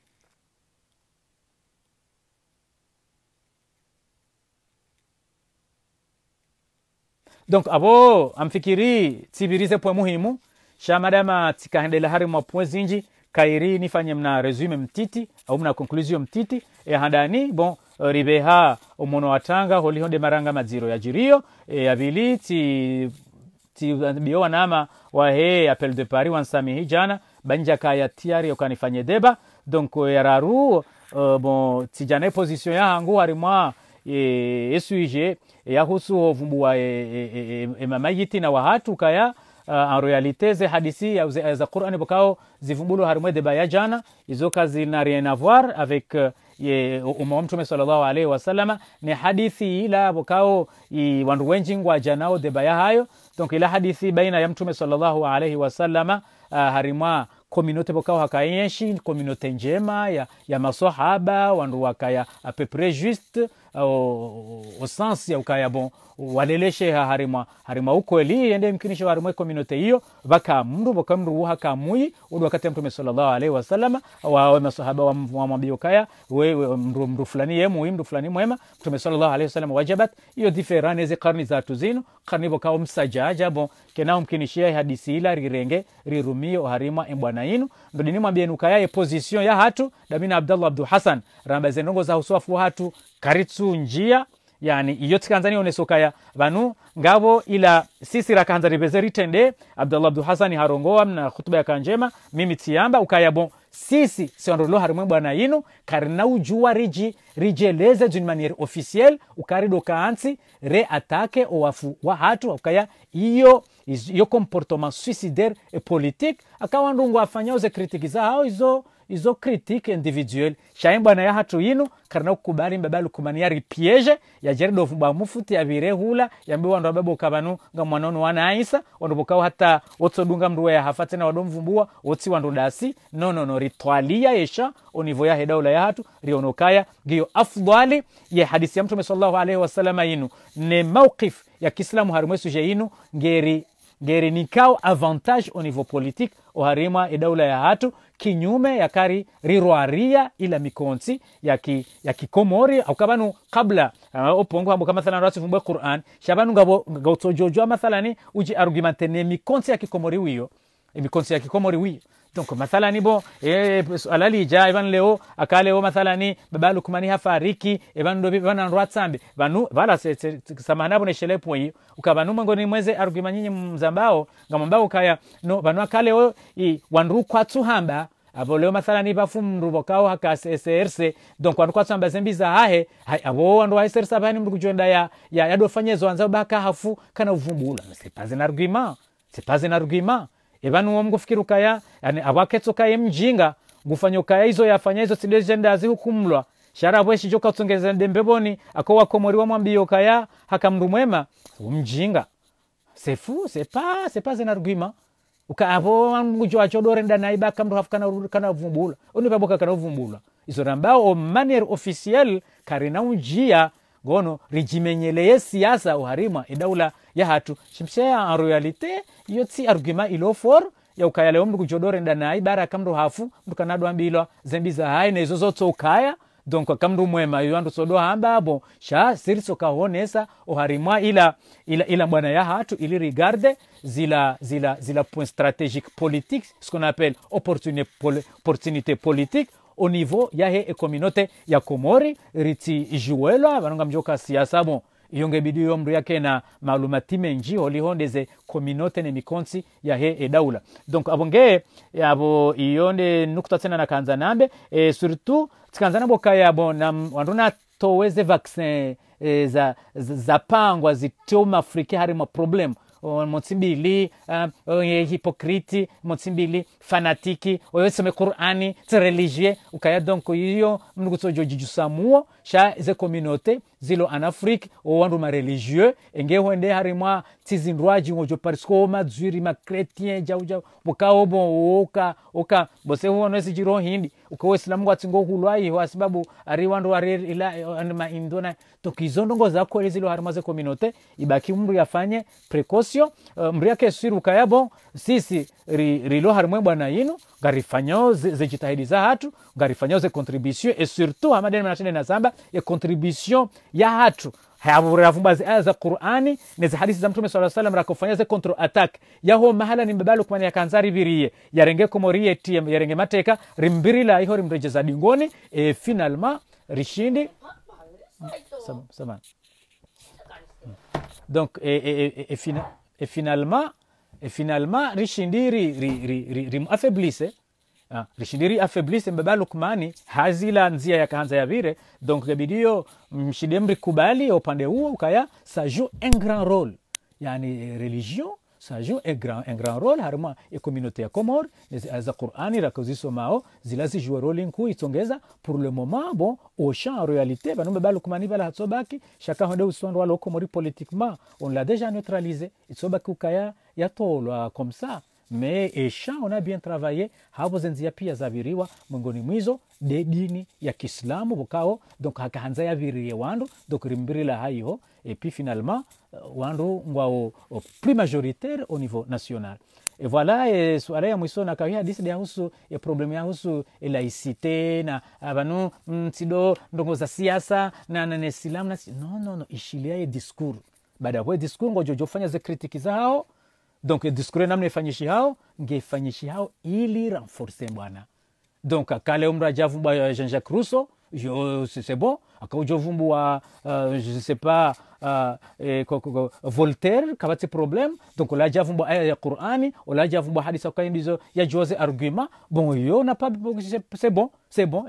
donc abo amfikiri tsibirize pwe muhimu shamadama tsikahendela hari mwapwe zinji kairi nifanye mna resume mtiti au mna conclusion mtiti e handani bon ribeha umono watanga holihonde maranga madziro ya jirio e, abili ti ti biowa nama wahe appel de paris wansamihi jana banja kaya tiari okanifanye deba donc e, yararu uh, e, bon tijane position ya hangu harimwa yesu ije yahusu hovumbua emamayiti e, e, e, na wahatu kaya en réalité ze hadisi za Qur'an bokao zivumbulu harumwe de bayajana izo kazi na rien à voir avec umma mtume sallallahu alaihi wasallama ni hadithi ila bokao wandu wenji ngwa janao de baya hayo donc ila hadithi baina ya mtume sallallahu alaihi wasallama harimwa communauté bokao hakayenshi communauté njema ya, ya masohaba wandu wakaya à peu près juste osansi ya ukaya bon waleleshe ha harima harima uko eli ende mkinisha harima minote hiyo baka mru baka mndu haka muyi udu wakati mtume sallallahu alaihi wasallam wa masahaba wa mwabi ukaya we mru mru fulani yemu mru fulani mwema mtume sallallahu alaihi wasallam wajabat hiyo diferane ze karni za tuzino karni boka omsajaja bon kena mkinishia hadisi ila rirenge rirumio harima embwana yinu ndo dini mwambie nukaya e position ya hatu damina abdallah abdul hasan ramba zenongo za usafu hatu karitsunjia yani iyo tikanzani onesokaya vanu ngavo ila sisi rakanza riveze ritende abdullah abdu hasani harongoa mna khutuba yakanjema mimi tiyamba ukaya bon sisi siondolo harimwe bwana yinu karinaujuwa riji rijeleze d'une manière officielle ukaridoka kaansi re atake owafu wa hatu ukaya iyo iyo comportement suicidaire et politique akawandungu ndungu afanyao ze kritiki izo izo critique individuelle shaimba naye hatu yinu karina kukubali mbabali kumania ripiege ya jerido ba mufuti ya virehula mbwa ndo babo kabanu nga mwanono wana wanaisa ndo bokao hata otso dunga mndu ya hafate na wadomvumbua otsi wandu dasi no no no ritwalia yesha onivo ya hedaula ya hatu rionokaya gio afdali ya hadisi ya mtume sallallahu alaihi wasallam yinu ne mawqif ya kiislamu harumwe jeinu ngeri ngerinikau avantage au niveau politique oharima idaula ya hatu kinyume yakari rirwaria ila mikonsi kikomori yakikomori aukabanu kabla uh, kama thalani mathalan rasifumbwe quran shabanu ngabo gautsojojwa mathalani uji argumente ne mikonsi kikomori wiyo mikonsi ya kikomori wiyo donc mathalani bo e, alalija ivan leo akaleo mathalani baba lukmani hafariki evandu vanandu atsambi vanu vala samanavo neshelepo iyo ukavanu mangoni mweze nyinyi mzambao ngamamba ukaya no vanu akaleo i wanru wandu kwatsuhamba avo leo mathalani vafumndu vokao hakaserse donc wandu kwatsamba zembi za zahahe avo wandu wahesersa vahani mndu kujonda ya, ya yadofanyezwanza ubaka hafu kana uvumbula c'est pas un argument c'est pas un argument eba nuwo mgufukirukaya yani abwaketsukaya mjinga gufanyukaya izo yafanya izo sidejenda azihukumlwa shara bweshi joka tsongeza ndembeboni akowa komori wa mwambiyo kaya haka mndu mwema umjinga sefu sepa sepa zena rugima ukaavo ngujo achodore ndanaiba kamndu hafukana kana vumbula oni baboka kana vumbula izo rambao o manner officiel karina unjia gono rijimenyeleye siasa uharima idaula yahatu hatu shimsheya en réalité iyo tsi argument ilo for ya ukaya leo mndu kujodore ndanayi bara akamndu hafu mndu kanadwambilwa zembi za hayi na izo zotso ukaya donc akamndu mwema iyo andu sodo hamba abo sha siriso kahonesa oharimwa ila ila ila bwana ya hatu ili regarde zila zila zila point stratégique politique ce qu'on appelle opportunité, pol, opportunité politique au niveau yahe e communauté ya komori riti juwela vanonga mjoka siasa bon yonge yongebidiyo omru yake na malumatimen jiho lihondeze kominote ne mikonsi ya yahe edaula donc abonge abo iyonde nukta tsena nakanza nambe e, surtout tikanza naboka yabo na wandu natoweze vaccin e, za, zapangwa za zitoma afrike harimo problemu motsimbili uh, hipokriti motsimbili fanatiki oyo oyosome qur'ani tsireligie ukaya donc iyo mnukutsojojijusamuo sha ze communauté zilo en afrique owandu mareligieux engehwende harimwa tsizindwa jingo jo parce ko madzwiri makretien jau jau bukawo bo oka oka bose huono sijiro hindi ukawo islamu watsingo hulwai wa sababu ari wandu ari ila and ma indona tokizo ndongo zako zilo hari maze communauté ibaki mbu yafanye precaution uh, mru yake siru kayabo sisi ri, rilo harimwe bwana yinu ngarifanyao ze ze za hatu ngarifanyao ze contribution et surtout amadene manatende na zamba ye contribution vumba zi aya za qur'ani nezi hadisi za mtume saa salam rakofanyaze contro attaque yaho mahala nimbebalo kumanya yakanza riviriye yarenge komorie tm yarenge mateka rimbirila iho rimrejeza dingoni e, finalement rishindi Sam, saman donc e, e, e, e, e, fina, e finalement e finalement rishindi rimafaiblise ri, ri, ri, ri, ri, ri, ri, ri, lishidiri ah, afeblise mbeba lukmani hazila nzia ya kahanza ya vire donc yabidio mshide kubali ya upande huo ukaya ça joue un grand rôle yani religion ça joue un grand, un grand rôle harima e communauté ya comore za qurani raka somao. zila joue role nkuu itsongeza pour le moment bon au champ en réalité banu mbeba lukmani bala hatsobaki chacun honde uswandu wala okomori politiquement on l'a déjà neutralisé itsobaki ukaya yatolwa ah, comme ça meesha ona bien travaye havo zenzia pia zaviriwa mwingoni mwizo de dini ya kiislamu vukao donc hakahanza yaviriye wandu donc rimbirila hayiho et puis finalement eh, wandu ngwao eh, plus majoritaire au niveau national E voilà eh, e, swala ya mwiso nakawia hadisi deyahusu e probleme yahusu e laicité na vanu ah, mtsido mm, ndongo za siasa na nanesilamu na, na, no, no, no ishilia ye diskuru baada ya huwe diskuru ngojojofanya ze kritiki zao donc diskure namna ifanyishi hao ngeifanyishi hao ili renforce bwana donc umra eh, jean jacques rousseau c'est bon uh, je sais pas uh, voltaire des problème donc olaja vumbua aya ya qurani olaja hadisa y argument bon yo na pas c'est bon c'est bon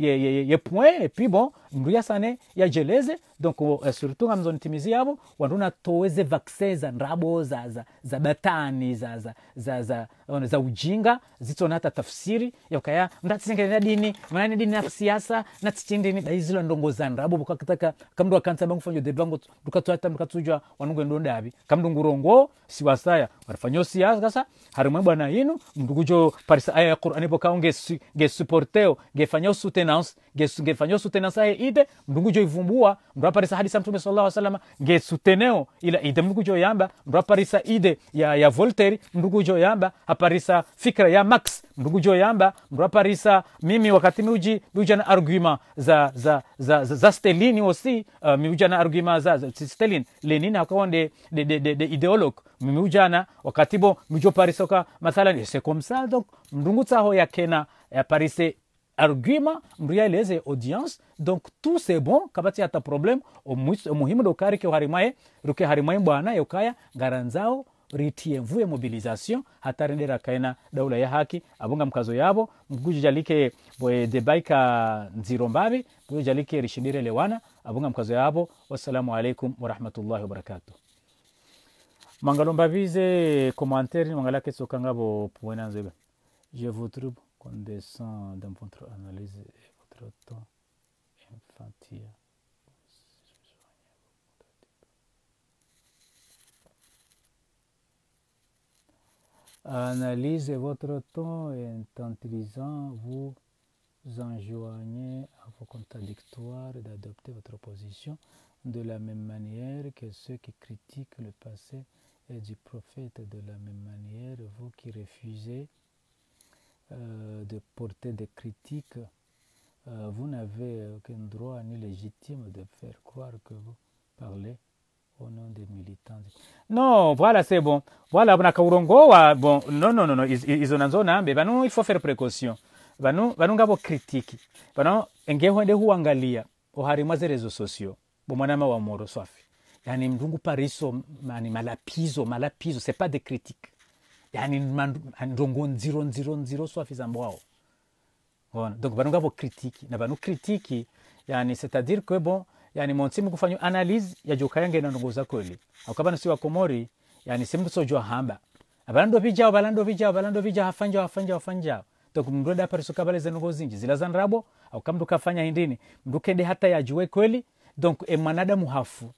et y a point et puis bon nduyasane yajeleze donc uh, surtout nga mzonitimizia avo wanduna toweze vaccin za ndrabo za, za, za batani za, za, za, za, za za ujinga zitsona hata tafsiri yakaya ndatisengena dini manani dini na siasa na natsichindini daizilwa ndongo za ndrabo bukakitaka kamndu akansa bangu fanyo debango ndukatwata ndukatujwa wanungu ndo ndavi kamndu ngurongo siwasaya warifanyo siasa kasa harimwe bwana inu mndukujo parisa aya ya qur'ani bokaunge ge supporteo ge fanyo soutenance ge, ge fanyo soutenance ide mndu jo ivumbua mndu hadisa mtume sallallahu alaihi wasallam nge suteneo ila ide mndu jo yamba mndu ide ya ya Voltaire mndu jo yamba aparisa fikra ya Marx mndu jo yamba mndu mimi wakati miuji miuja na argument za za za za, za Stalin osi uh, miuja na argument za, za Stalin Lenin akawa de de de, de, de ideolog miujana wakati bo miujo parisa ka mathalan c'est comme ça donc mndungu tsaho ya parise argument mriyaeleze audience donc tout c'est bon kabati hata problem do kari ke harimaye ruke harimaye bwana yokaya garanzao ritie mvuye mobilisation hatarendera kaina daula ya haki abunga mkazo yabo mguju jalike boy de debaika nziro mbabi mguju jalike rishindire lewana abunga mkazo yabo wassalamu alaikum warahmatullahi wabarakatuh mangalo mbabize commentaire mangala ke sokanga bo sokangabo puenanzebe je vous trouve qu'on descend dans votre analyse et votre temps infantile. Analysez votre temps et en vous enjoignez à vos contradictoires d'adopter votre position de la même manière que ceux qui critiquent le passé et du prophète, de la même manière, vous qui refusez euh, de porter des critiques, euh, vous n'avez aucun droit ni légitime de faire croire que vous parlez au nom des militants. Non, voilà, c'est bon. Voilà, bon, non, non, non, non, ont hein, bah, il faut faire précaution. Bah, bah, critique. critiques c'est pas des critiques. yani ndongo nziro nziro nziro so afisa mbwao bon donc banu ngavo critique na banu critique yani c'est à dire que bon yani monsimu kufanya analyse ya joka yange na ndongo za kweli akabana si wa komori yani simu jo hamba abalando vijao abalando vijao abalando vijao afanja afanja afanja donc mndo da pariso kabale za ndongo zinji zila za nrabo au kamdu kafanya indini mndu kende hata yajue kweli donc e manada muhafu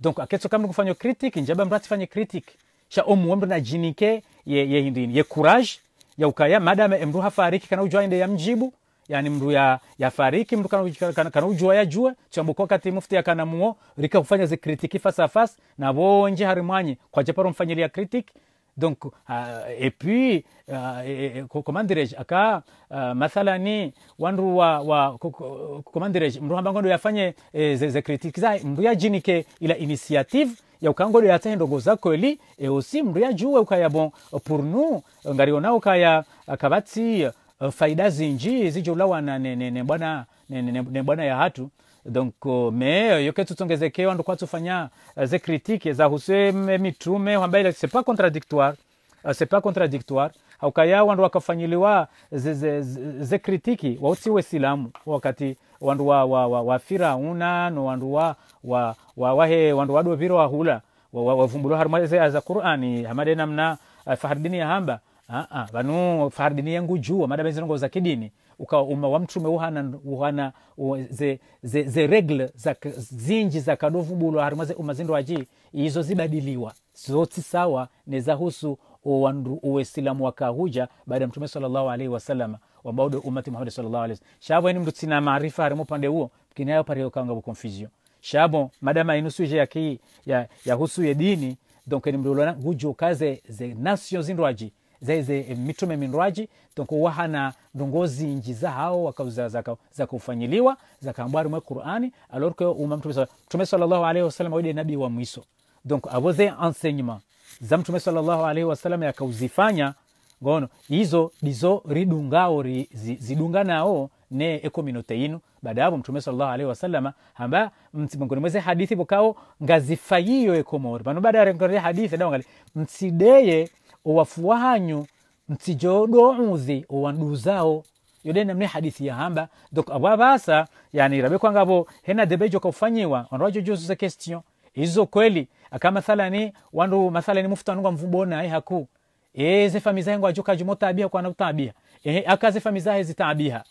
donc aketso kamdu kufanya critique njaba mrati fanye critique sha omuwe na jinike ye, ye hindini ye courage ya ukaya madame emru hafariki kana ujua inde ya mjibu yani mru ya yafariki mru kana, kana, kana, kana ujua ya jua chambuko kati mufti ya kana muo rika kufanya ze kritiki fasa fasa na bonje harimwanyi kwa jeparo mfanyilia kritiki donc euh, et puis euh, et, comment dirais-je aka euh, mathalani wandu wa, wa comment dirais-je mndu hamba ngondo yafanye e, ze, ze critique zai mndu yajinike ila initiative ya ukangodo yatene ndogo za eli e osi mndu yajuwe ukaya bon pour nous ngariona ukaya uh, kabatsi uh, faida zinji zijo ulawana ne, ne, ne ne, ne, ne, ne donc euh, mais euh, yoke tutsongezeke wandu kwa tufanya euh, ze critique huseme mitume ambaye c'est pas contradictoire c'est pas contradictoire kaya wandu wakafanyiliwa ze, ze, ze kritiki wausiwe silamu wakati wandu wa, wa, wa, wa firauna no wandu wa, wa, wa wahe wandu wadoviro wahula hula wa, wa ze za qur'ani hamade namna uh, fahardini ya hamba uh, ah, uh, ah, vanu fahardini yangu juu amada benzinongo za kidini ukawa mtume uhana uhana ze, ze, ze regle za zinji za kadovu bulu harimaze umazindo aji izo zibadiliwa zoti sawa nezahusu owandu uwesilamu wakahuja baada ya mtume sallallahu alaihi wasallam wabaudo umati muhammad sallallahu alaihi wasallam shabo ni mtu sina maarifa harimo pande huo kinayo pare ukanga bu confusion shabo madama inusuje ya ki ya, ya husu ya dini donc ni mdulana gujo kaze ze nation zindwaji zaize eh, mitume minrwaji tonko wahana ndongozi nji zahawo wakauza zaka, zaka ufanyiliwa zakambwari mwe qur'ani alors que uma mtume mtume sallallahu alaihi wasallam awide nabi wa mwiso donc avothe enseignement za mtume sallallahu alaihi wasallam yakauzifanya ngono izo dizo ridungao ri, zi, zidunganao ne eko minota inu baada yavo mtume sallallahu alaihi wasallam hamba mtsibongoni mweze hadithi vokao ngazifayiyo ekomori pano baada ya hadithi dawangali msideye owafua hanyu mtsijo do'udhi owanduzao yode namne hadithi ya hamba donc abwa basa yani rabe kwanga bo hena debe debejo kaufanyiwa onrajo jo za question izo kweli akama thalani wandu mathalani muftanunga mvubona ai eh, haku e famiza zangu ajoka jumo tabia kwa na tabia e eh, aka zefa mizahe zitabia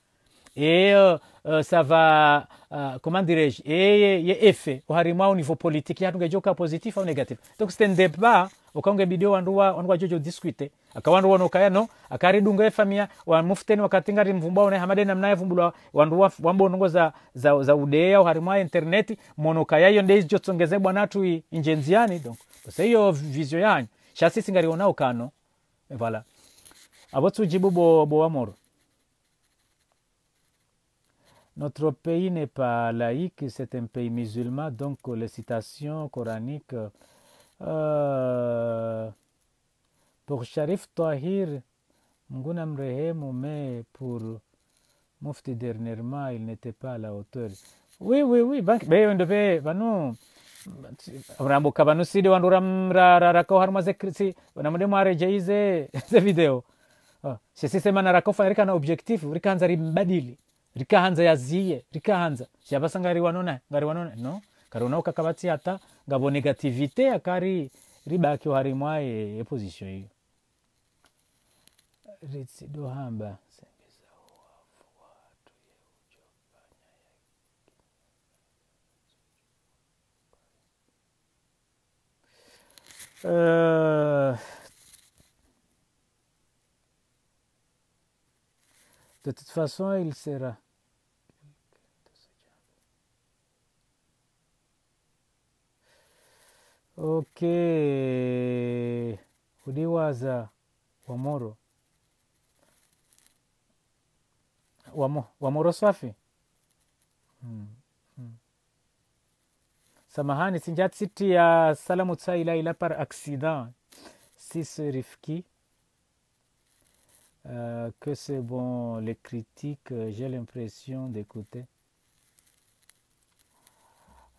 et eh, euh, euh, ça va, euh, comment dirais-je, et, et, et effet, au niveau politique, il y positif ou négatif. Donc c'est un débat okange bidio wanduwa wanduwa jojo disquite akawandu wono akari dunga efamia wa mufteni wakatingari mvumba one hamade namnaye vumbulwa wanduwa wambo nongo za za, za udeya uharimwa interneti mono kayayo ndezi jotsongeze tu injenziani donc basa hiyo vizio yanyu shasi ona ukano voilà abo jibu bo bo amoro Notre pays n'est pas laïque, c'est un pays musulman, donc les citations coraniques Uh, Bukh Sharif Tahir, Nguna mrehemu mais pour Mufti dernièrement, il n'était pas à la hauteur. Oui, oui, oui, beyo ndove vanu rambuka vanuside wandura mrararako harumaze krisi vanamode mwarejeize ze video oh. shesisemana rakofanya rikana objectif rikahanza rimbadili rikahanza yaziye rikahanza shavasa ngari wanona ngari wanona no kariona ukakavatsi hata ngavo negativite yakari ribakiwa rimwaye eposition hiyo ritsidohamba Uh, eh, de toute façon, il sera. okay uliwaza wamoro wamo wamoro safi hmm, hmm. samahani ya salamu par accident si rifki euh, que c'est bon les critiques j'ai l'impression d'écouter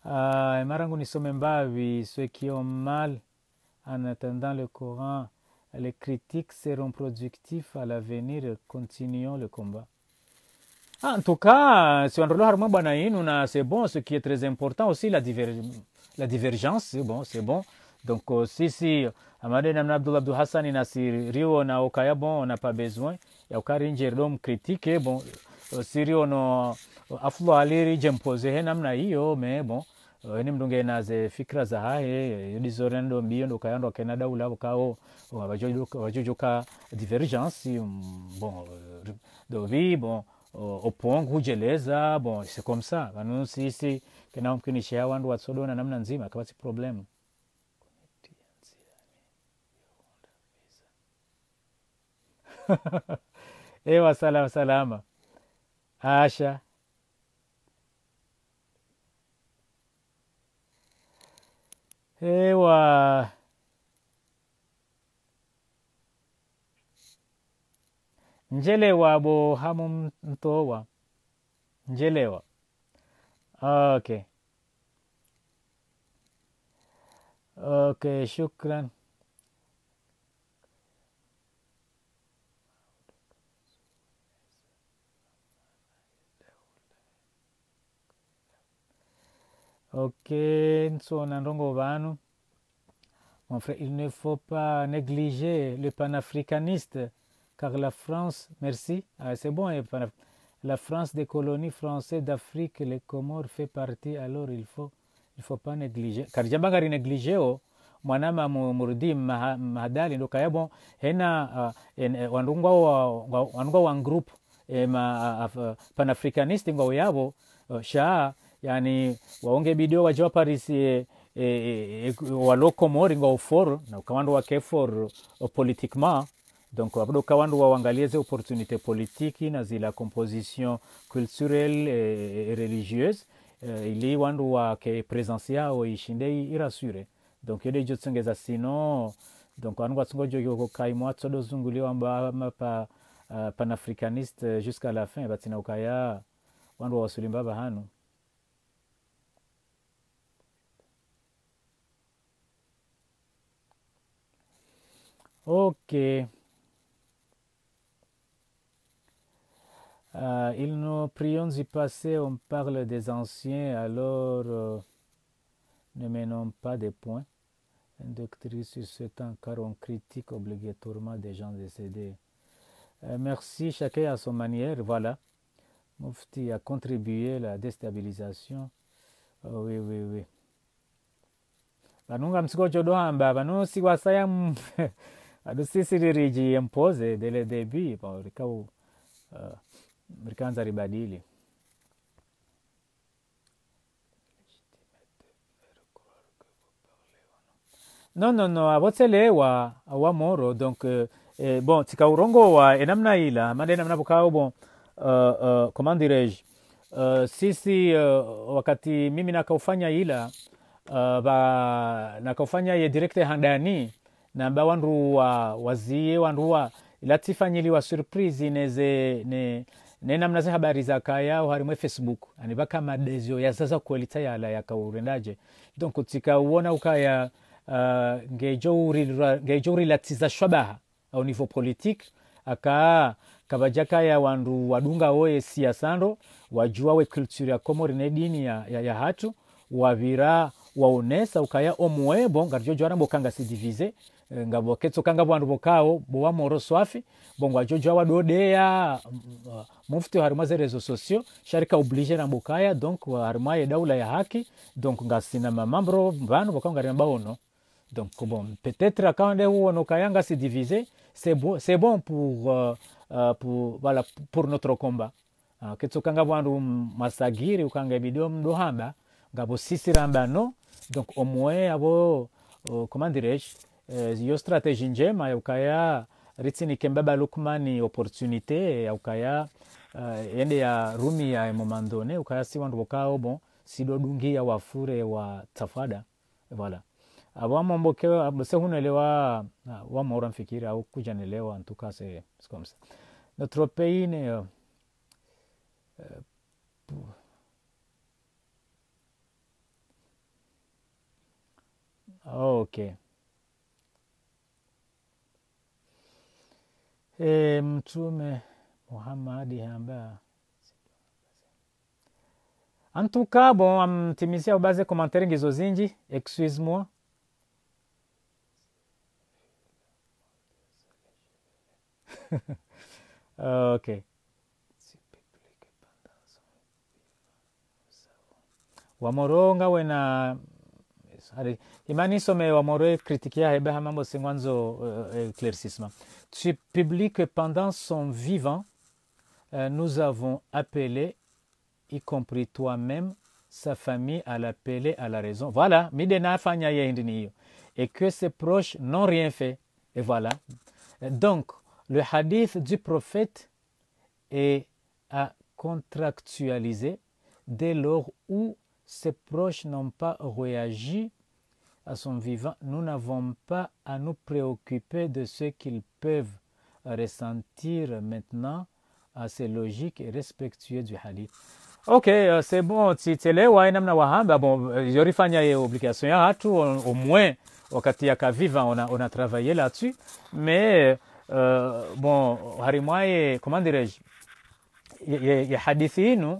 ah, euh, Marangu Nisomemba, oui, ceux qui ont mal en attendant le Coran, les critiques seront productifs à l'avenir. Continuons le combat. Ah, en tout cas, si on a c'est bon. Ce qui est très important aussi, la, diver, la divergence, c'est bon, c'est bon. Donc, euh, si, si, Amadé abdul abdul Abdou Hassan, si na bon, on n'a pas besoin. au cas a aucun critique, bon, euh, si on aflo aliri jempoze he namna hiyo me bon eh, ni mndunge naze fikra za hahe yodisorendo eh, mbiyo ndokayandwa kena daula kao wajojoka divergence mm, bon dovi bon eh, opong hujeleza bon c'est comme ça vanu sisi kena mkinisha wandu watsodona namna nzima kabasi problem ewa salama salama asha hewa njelewa bo hamu mtowa njelewa okay okay shukran Ok, son en Mon frère, il ne faut pas négliger le panafricaniste, car la France, merci, ah, c'est bon, la France des colonies françaises d'Afrique, les Comores fait partie, alors il faut, il faut pas négliger. Car jambangari négliger, oh. mwanama murudi mahadali ndo kaya eh, bon hena uh, ah, eh, wanungwa wa wanungwa eh, ah, wa group e, ma, uh, panafricanist ngwa yabo uh, yani waonge bidio wachiwa parisi e, e, e, e waloko nga uforo na ukawandu wa kefor politik politiquement donc abdo ukawandu wawangalie ze oportunite politiki na zila composition culturelle e, e, e religieuse e, ili wandu wa ke presence yao ishinde irasure donc yode tsungeza sino donc wanu watsungojokioko kaimwa atsodozunguliwa mbama pa uh, panafricaniste jusqu'à la fin batina ukaya wandu wawasulimbaba bahanu Ok. Euh, nous prions du passé, on parle des anciens, alors euh, ne menons pas des points. Une doctrine sur ce temps, car on critique obligatoirement des gens décédés. Euh, merci, chacun à son manière, voilà. Mufti a contribué à la déstabilisation. Oh, oui, oui, oui. adu sisiri riji mpoze dele debi pa rikau uh, rikanza ribadili no no, avotselewa wa moro donc eh, bon tikaurongowa enamna ila amanda enamna vukao bon uh, uh, comment uh, sisi uh, wakati mimi nakaufanya ila uh, ba, nakaufanya ye directe handani namba wanduwa wazie wanduwa latifanyiliwa surprise neze ne nenamna ze habari za kaya harimwe facebook ani baka madezio ya sasa kuelita ya kaurendaje donc tika uona ukaya uh, latiza shwabaha au niveau politique aka kabajaka ya wandu wadunga woye siasando wajua we culture ya komori ne dini ya, ya, ya hatu wavira waonesa ukaya omuebo ngarjo jwarambo kanga sidivize ngabo ketso kanga bwandu bowa swafi bongo mufti sociaux sharika oblige na bokaya donc harima ye haki donc ngasinama mambro vanu baono donc bon peut-être akande se diviser c'est bon c'est bon pour euh, euh, pour voilà pour notre combat ah, ketsoka kanga de masagiri ukanga bidio mdohamba ngabo rambano donc au moins abo euh, comment dirais-je Eh, iyo strategi njema yaukaya ritsinike mbaba lukmani opportunité yaukaya uh, eh, ende ya rumi ya momandone ukaya si wandu wokaomo sidodungiya wafure wa tafada vala abo amombokewa abo sehunelewa ah, wamoura mfikiri au kujanelewa ntuka se sikomsa notropeine pays uh, eh, okay E, Mtume Muhammadi ambaye cas bon amtimizia ubaze commentaire ngizo zinji excuse moi ok wamoronga wena tu publies que pendant son vivant eh, nous avons appelé y compris toi-même sa famille à l'appeler à la raison voilà et que ses proches n'ont rien fait et voilà donc le hadith du prophète est à contractualiser dès lors où ses proches n'ont pas réagi à son vivant, nous n'avons pas à nous préoccuper de ce qu'ils peuvent ressentir maintenant. ces logiques et respectueux du hadith. Ok, euh, c'est bon, tu namna wahamba bon, yorifanya euh, ye obligation ya hatu euh, au moins qu'à yakaviva on a, on a travaillé là-dessus mais euh, bon harimwaye comment dirais-je il ye, ye hadithi inu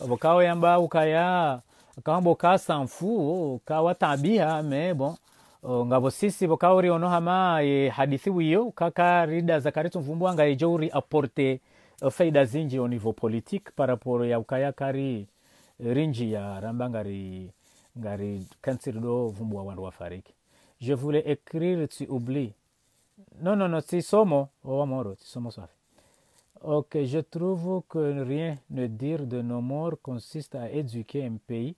vokaoyamba ukaya akahamba ka ukawatabia oh, ah, mebo bon oh, ngabo sisi vokaoriono hama e, hadithi wiyo kakarida zakaritu mvumbu nga ejouri aporte uh, faida zinji au niveau politique par rapport ya kari eh, rinji ya ramba ngari ngari kansiri do vumbua wandu fariki je voulais écrire tu oublies non non non si somo o oh, amoro si somo safi ok je trouve que rien ne dire de nos morts consiste à éduquer un pays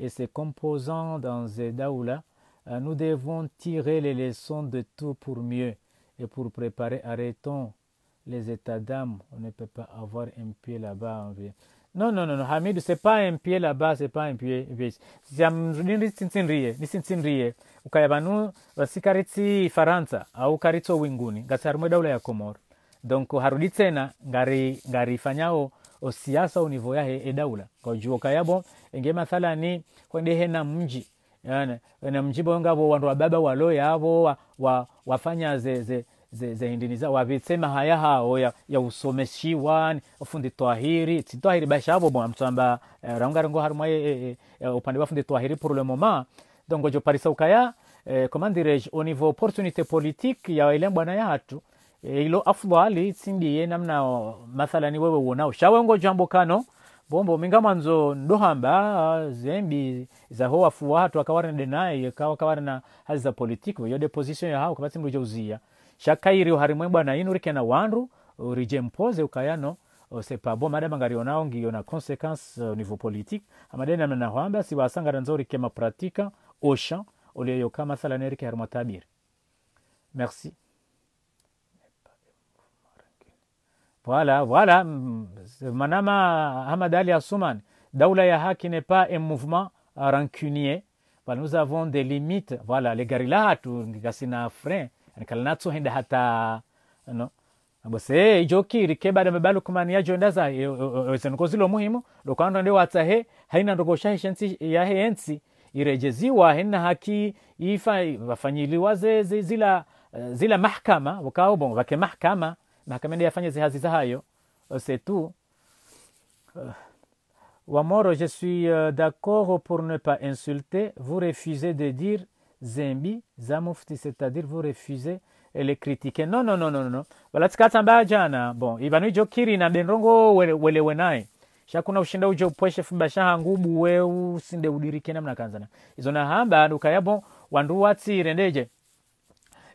et ces composants dans Zedaoula, euh, nous devons tirer les leçons de tout pour mieux et pour préparer, arrêtons les états d'âme. On ne peut pas avoir un pied là-bas. Non, non, non, non, Hamid, c'est pas un pied là-bas, c'est pas un pied. nisinsinrie ya donc o siasa o niveau yahe edaula kojuo kayabo enge mathalani kwendehe na mji yani na mji bo ngabo wandu wababa walo yabo wa, wa, wafanya ze, ze, ze, ze indini za wavitsema haya hao ya, ya usomeshiwa ufundi twahiri sitwahiri basha avo bo amtsamba eh, raungarongo harumwa eh, eh, eh, upande fundi twahiri problemo ma dongojo parisa ukaya eh, commandirege au niveau opportunité politique ya ile bwana ya hatu Eh, ilo afdhali tsindiye namna mathalani wewe wonao shawengo jambo kano bombo minga manzo ndohamba zembi za ho afuwa hatu akawarana denai kawa kawarana hazi za politiki yo deposition ya hao kapati mruja uzia shakairi harimwe bwana inu na wandu urije mpoze ukayano pa sepabo madama ngarionao ngiyo na consequence uh, niveau politique amadena na amadeni si wasanga na nzori kema pratika osha kama mathalani rike harimwa tabiri merci Voilà, voilà. Manama Hamad Ali Assouman, Daoula Yahaki n'est pas un mouvement rancunier. Voilà, bah, nous avons des limites. Voilà, les garila hatu kasina frein. Kalinatsu henda hata no. Ah, Bose bah, ijokiri keba da mebalu kumani ya jondaza ezenkozi euh, euh, euh, lo muhimu lokando ndio he haina ndogosha shensi ya hensi irejeziwa hina haki ifa waze zila zila mahkama wakao bon wake mahkama mahakamani afanye zihazi zahayo euh, c'est tout euh, Wamoro, je suis euh, d'accord pour ne pas insulter. Vous refusez de dire Zembi, Zamufti, c'est-à-dire vous refusez et les critiquer. Non, non, non, non, non. Walatikatamba jana. Bon, Ibanu jokiri na ben wele welewe naye. Shakuna ushinda ujo upweshe fumba shaha ngubu weu usinde udirike namna kanzana. izona hamba nukaya bon wandu watsi rendeje.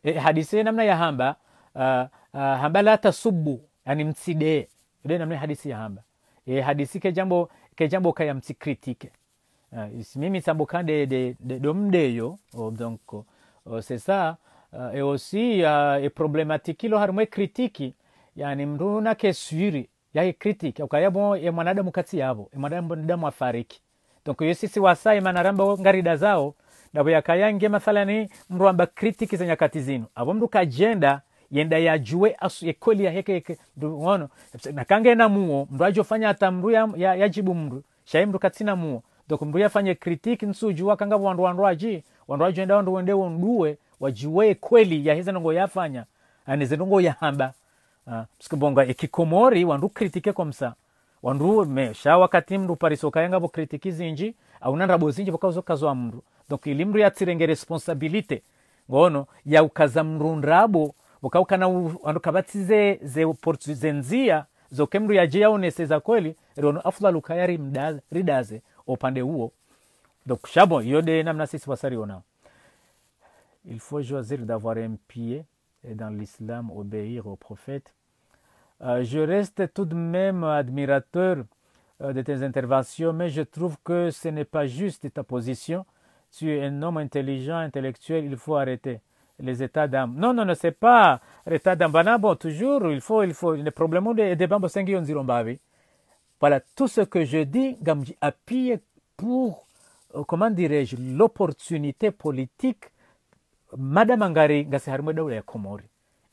E, hadise namna ya hamba uh, Ah, hamba la tasubu yani mtside ile namna hadithi ya hamba e hadithi ke jambo ke jambo kaya mtsikritike uh, ah, mimi sambo kande de, de domdeyo oh, donc oh, ah, c'est ça uh, e aussi uh, e problematiki lo harimwe kritiki yani mndu nake swiri yaye kritiki bon e mwanadamu kati yavo e mwanadamu afariki donc yo sisi wasai e manaramba ngarida zao ndabo yakayange mathalani mruamba amba kritiki za zinu avo mndu kajenda yenda yajue asu yekoli yaheke yeke mndu ngono nakange na muo mndu ajofanya ata mndu ya, ya, yajibu mndu shai mndu katina muo doko mndu yafanye critique nsujua kanga wandu wandu aji wandu ajenda wandu wende wonduwe wajue kweli yahiza nongo yafanya anize nongo yahamba uh, sikibonga ikikomori wandu kritike komsa wandu me mesha wakati mndu parisoka yangabo kritiki zinji au nandrabo zinji pokauzo kazwa mndu donc ili mndu yatsirenge responsabilite ngono yaukaza mndu ndrabo il faut choisir d'avoir un pied et dans l'islam obéir au prophète euh, je reste tout de même admirateur euh, de tes interventions, mais je trouve que ce n'est pas juste ta position. Tu es un homme intelligent, intellectuel, il faut arrêter les états d'âme. Non, non, non, c'est pas l'état d'âme. Bon, toujours, il faut, il faut, le problème de debambo ont onzirombavi. Voilà, tout ce que je dis, Gamji appuie pour, euh, comment dirais-je, l'opportunité politique, Madame Angari, ngasi harimu daula ya Komori.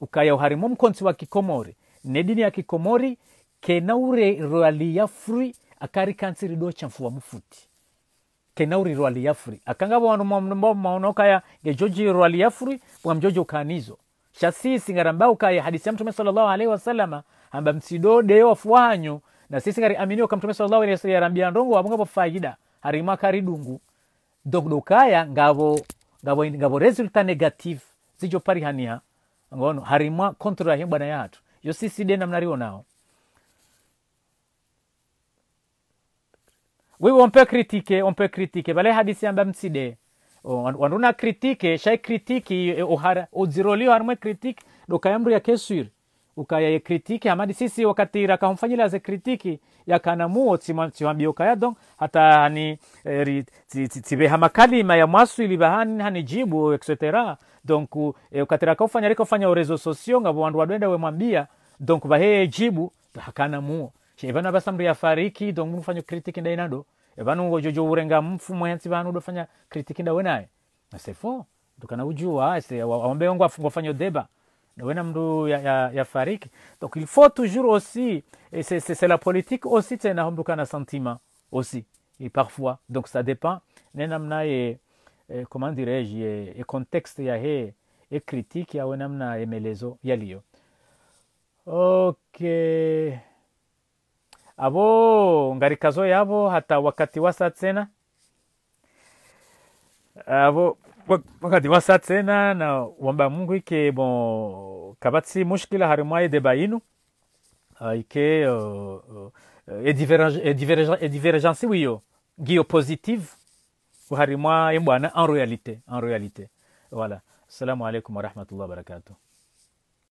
Ukaya uharimu mkonsi wa Kikomori. Nedini ya Kikomori, kenaure roali ya free, akari kansiri do chanfuwa mfuti. kenauri rwali yafuri akanga bwandu mbo maonokaya ngejoji rwali yafuri bwa mjojo kanizo shasi singarambau kaya hadisi ya mtume sallallahu alaihi wasallama amba msido deyo afuanyo na sisi ngari aminio kwa mtume sallallahu alaihi wasallam yarambia ndongo wabunga po faida harima kari karidungu dokdokaya ngabo ngabo ngabo resulta negative zijo parihania ngono harima kontra hiyo bwana yatu yo sisi de namnariona nao oui on peut critiquer on peut critiquer bale hadisi amba mside oh, wanduna critique shai critique ohara odzirolio harmwe critique dokayamru ya keswir ukaya critique hamadi sisi wakati rakamfanyila ze critique yakanamuo tiwambiokaya donc hata hani eri, eh, tibeha makalima ya mwaswili bahani hani jibu etc donc e, eh, wakati rakaufanya rikofanya orezo sosio ngavo wandu wadwenda mwambia donc bahe jibu hakanamuo e vanu ya fariki donc mufanya critique ndai nado e vanu ngojojo urenga mfu mwensi vanu dofanya critique ndawe naye nasefo tukana ujua ese awambe wangu afanya deba wena mndu ya, ya, ya fariki donc il faut toujours aussi et c'est la politique aussi tena mndu kana sentiment aussi et parfois donc ça dépend Nena namna e, e comment dirais-je e, e contexte ya he e critique ya we namna emelezo yaliyo okay abo ngarikazo yabo hata wakati wa saa tena abo wakati wa saa tena na wamba mungu ike bon kabatsi mushkila harimo ayede bayinu ike edivergence wiyo guio positive harimo embwana en réalité en réalité voilà السلام عليكم ورحمه الله barakatuh.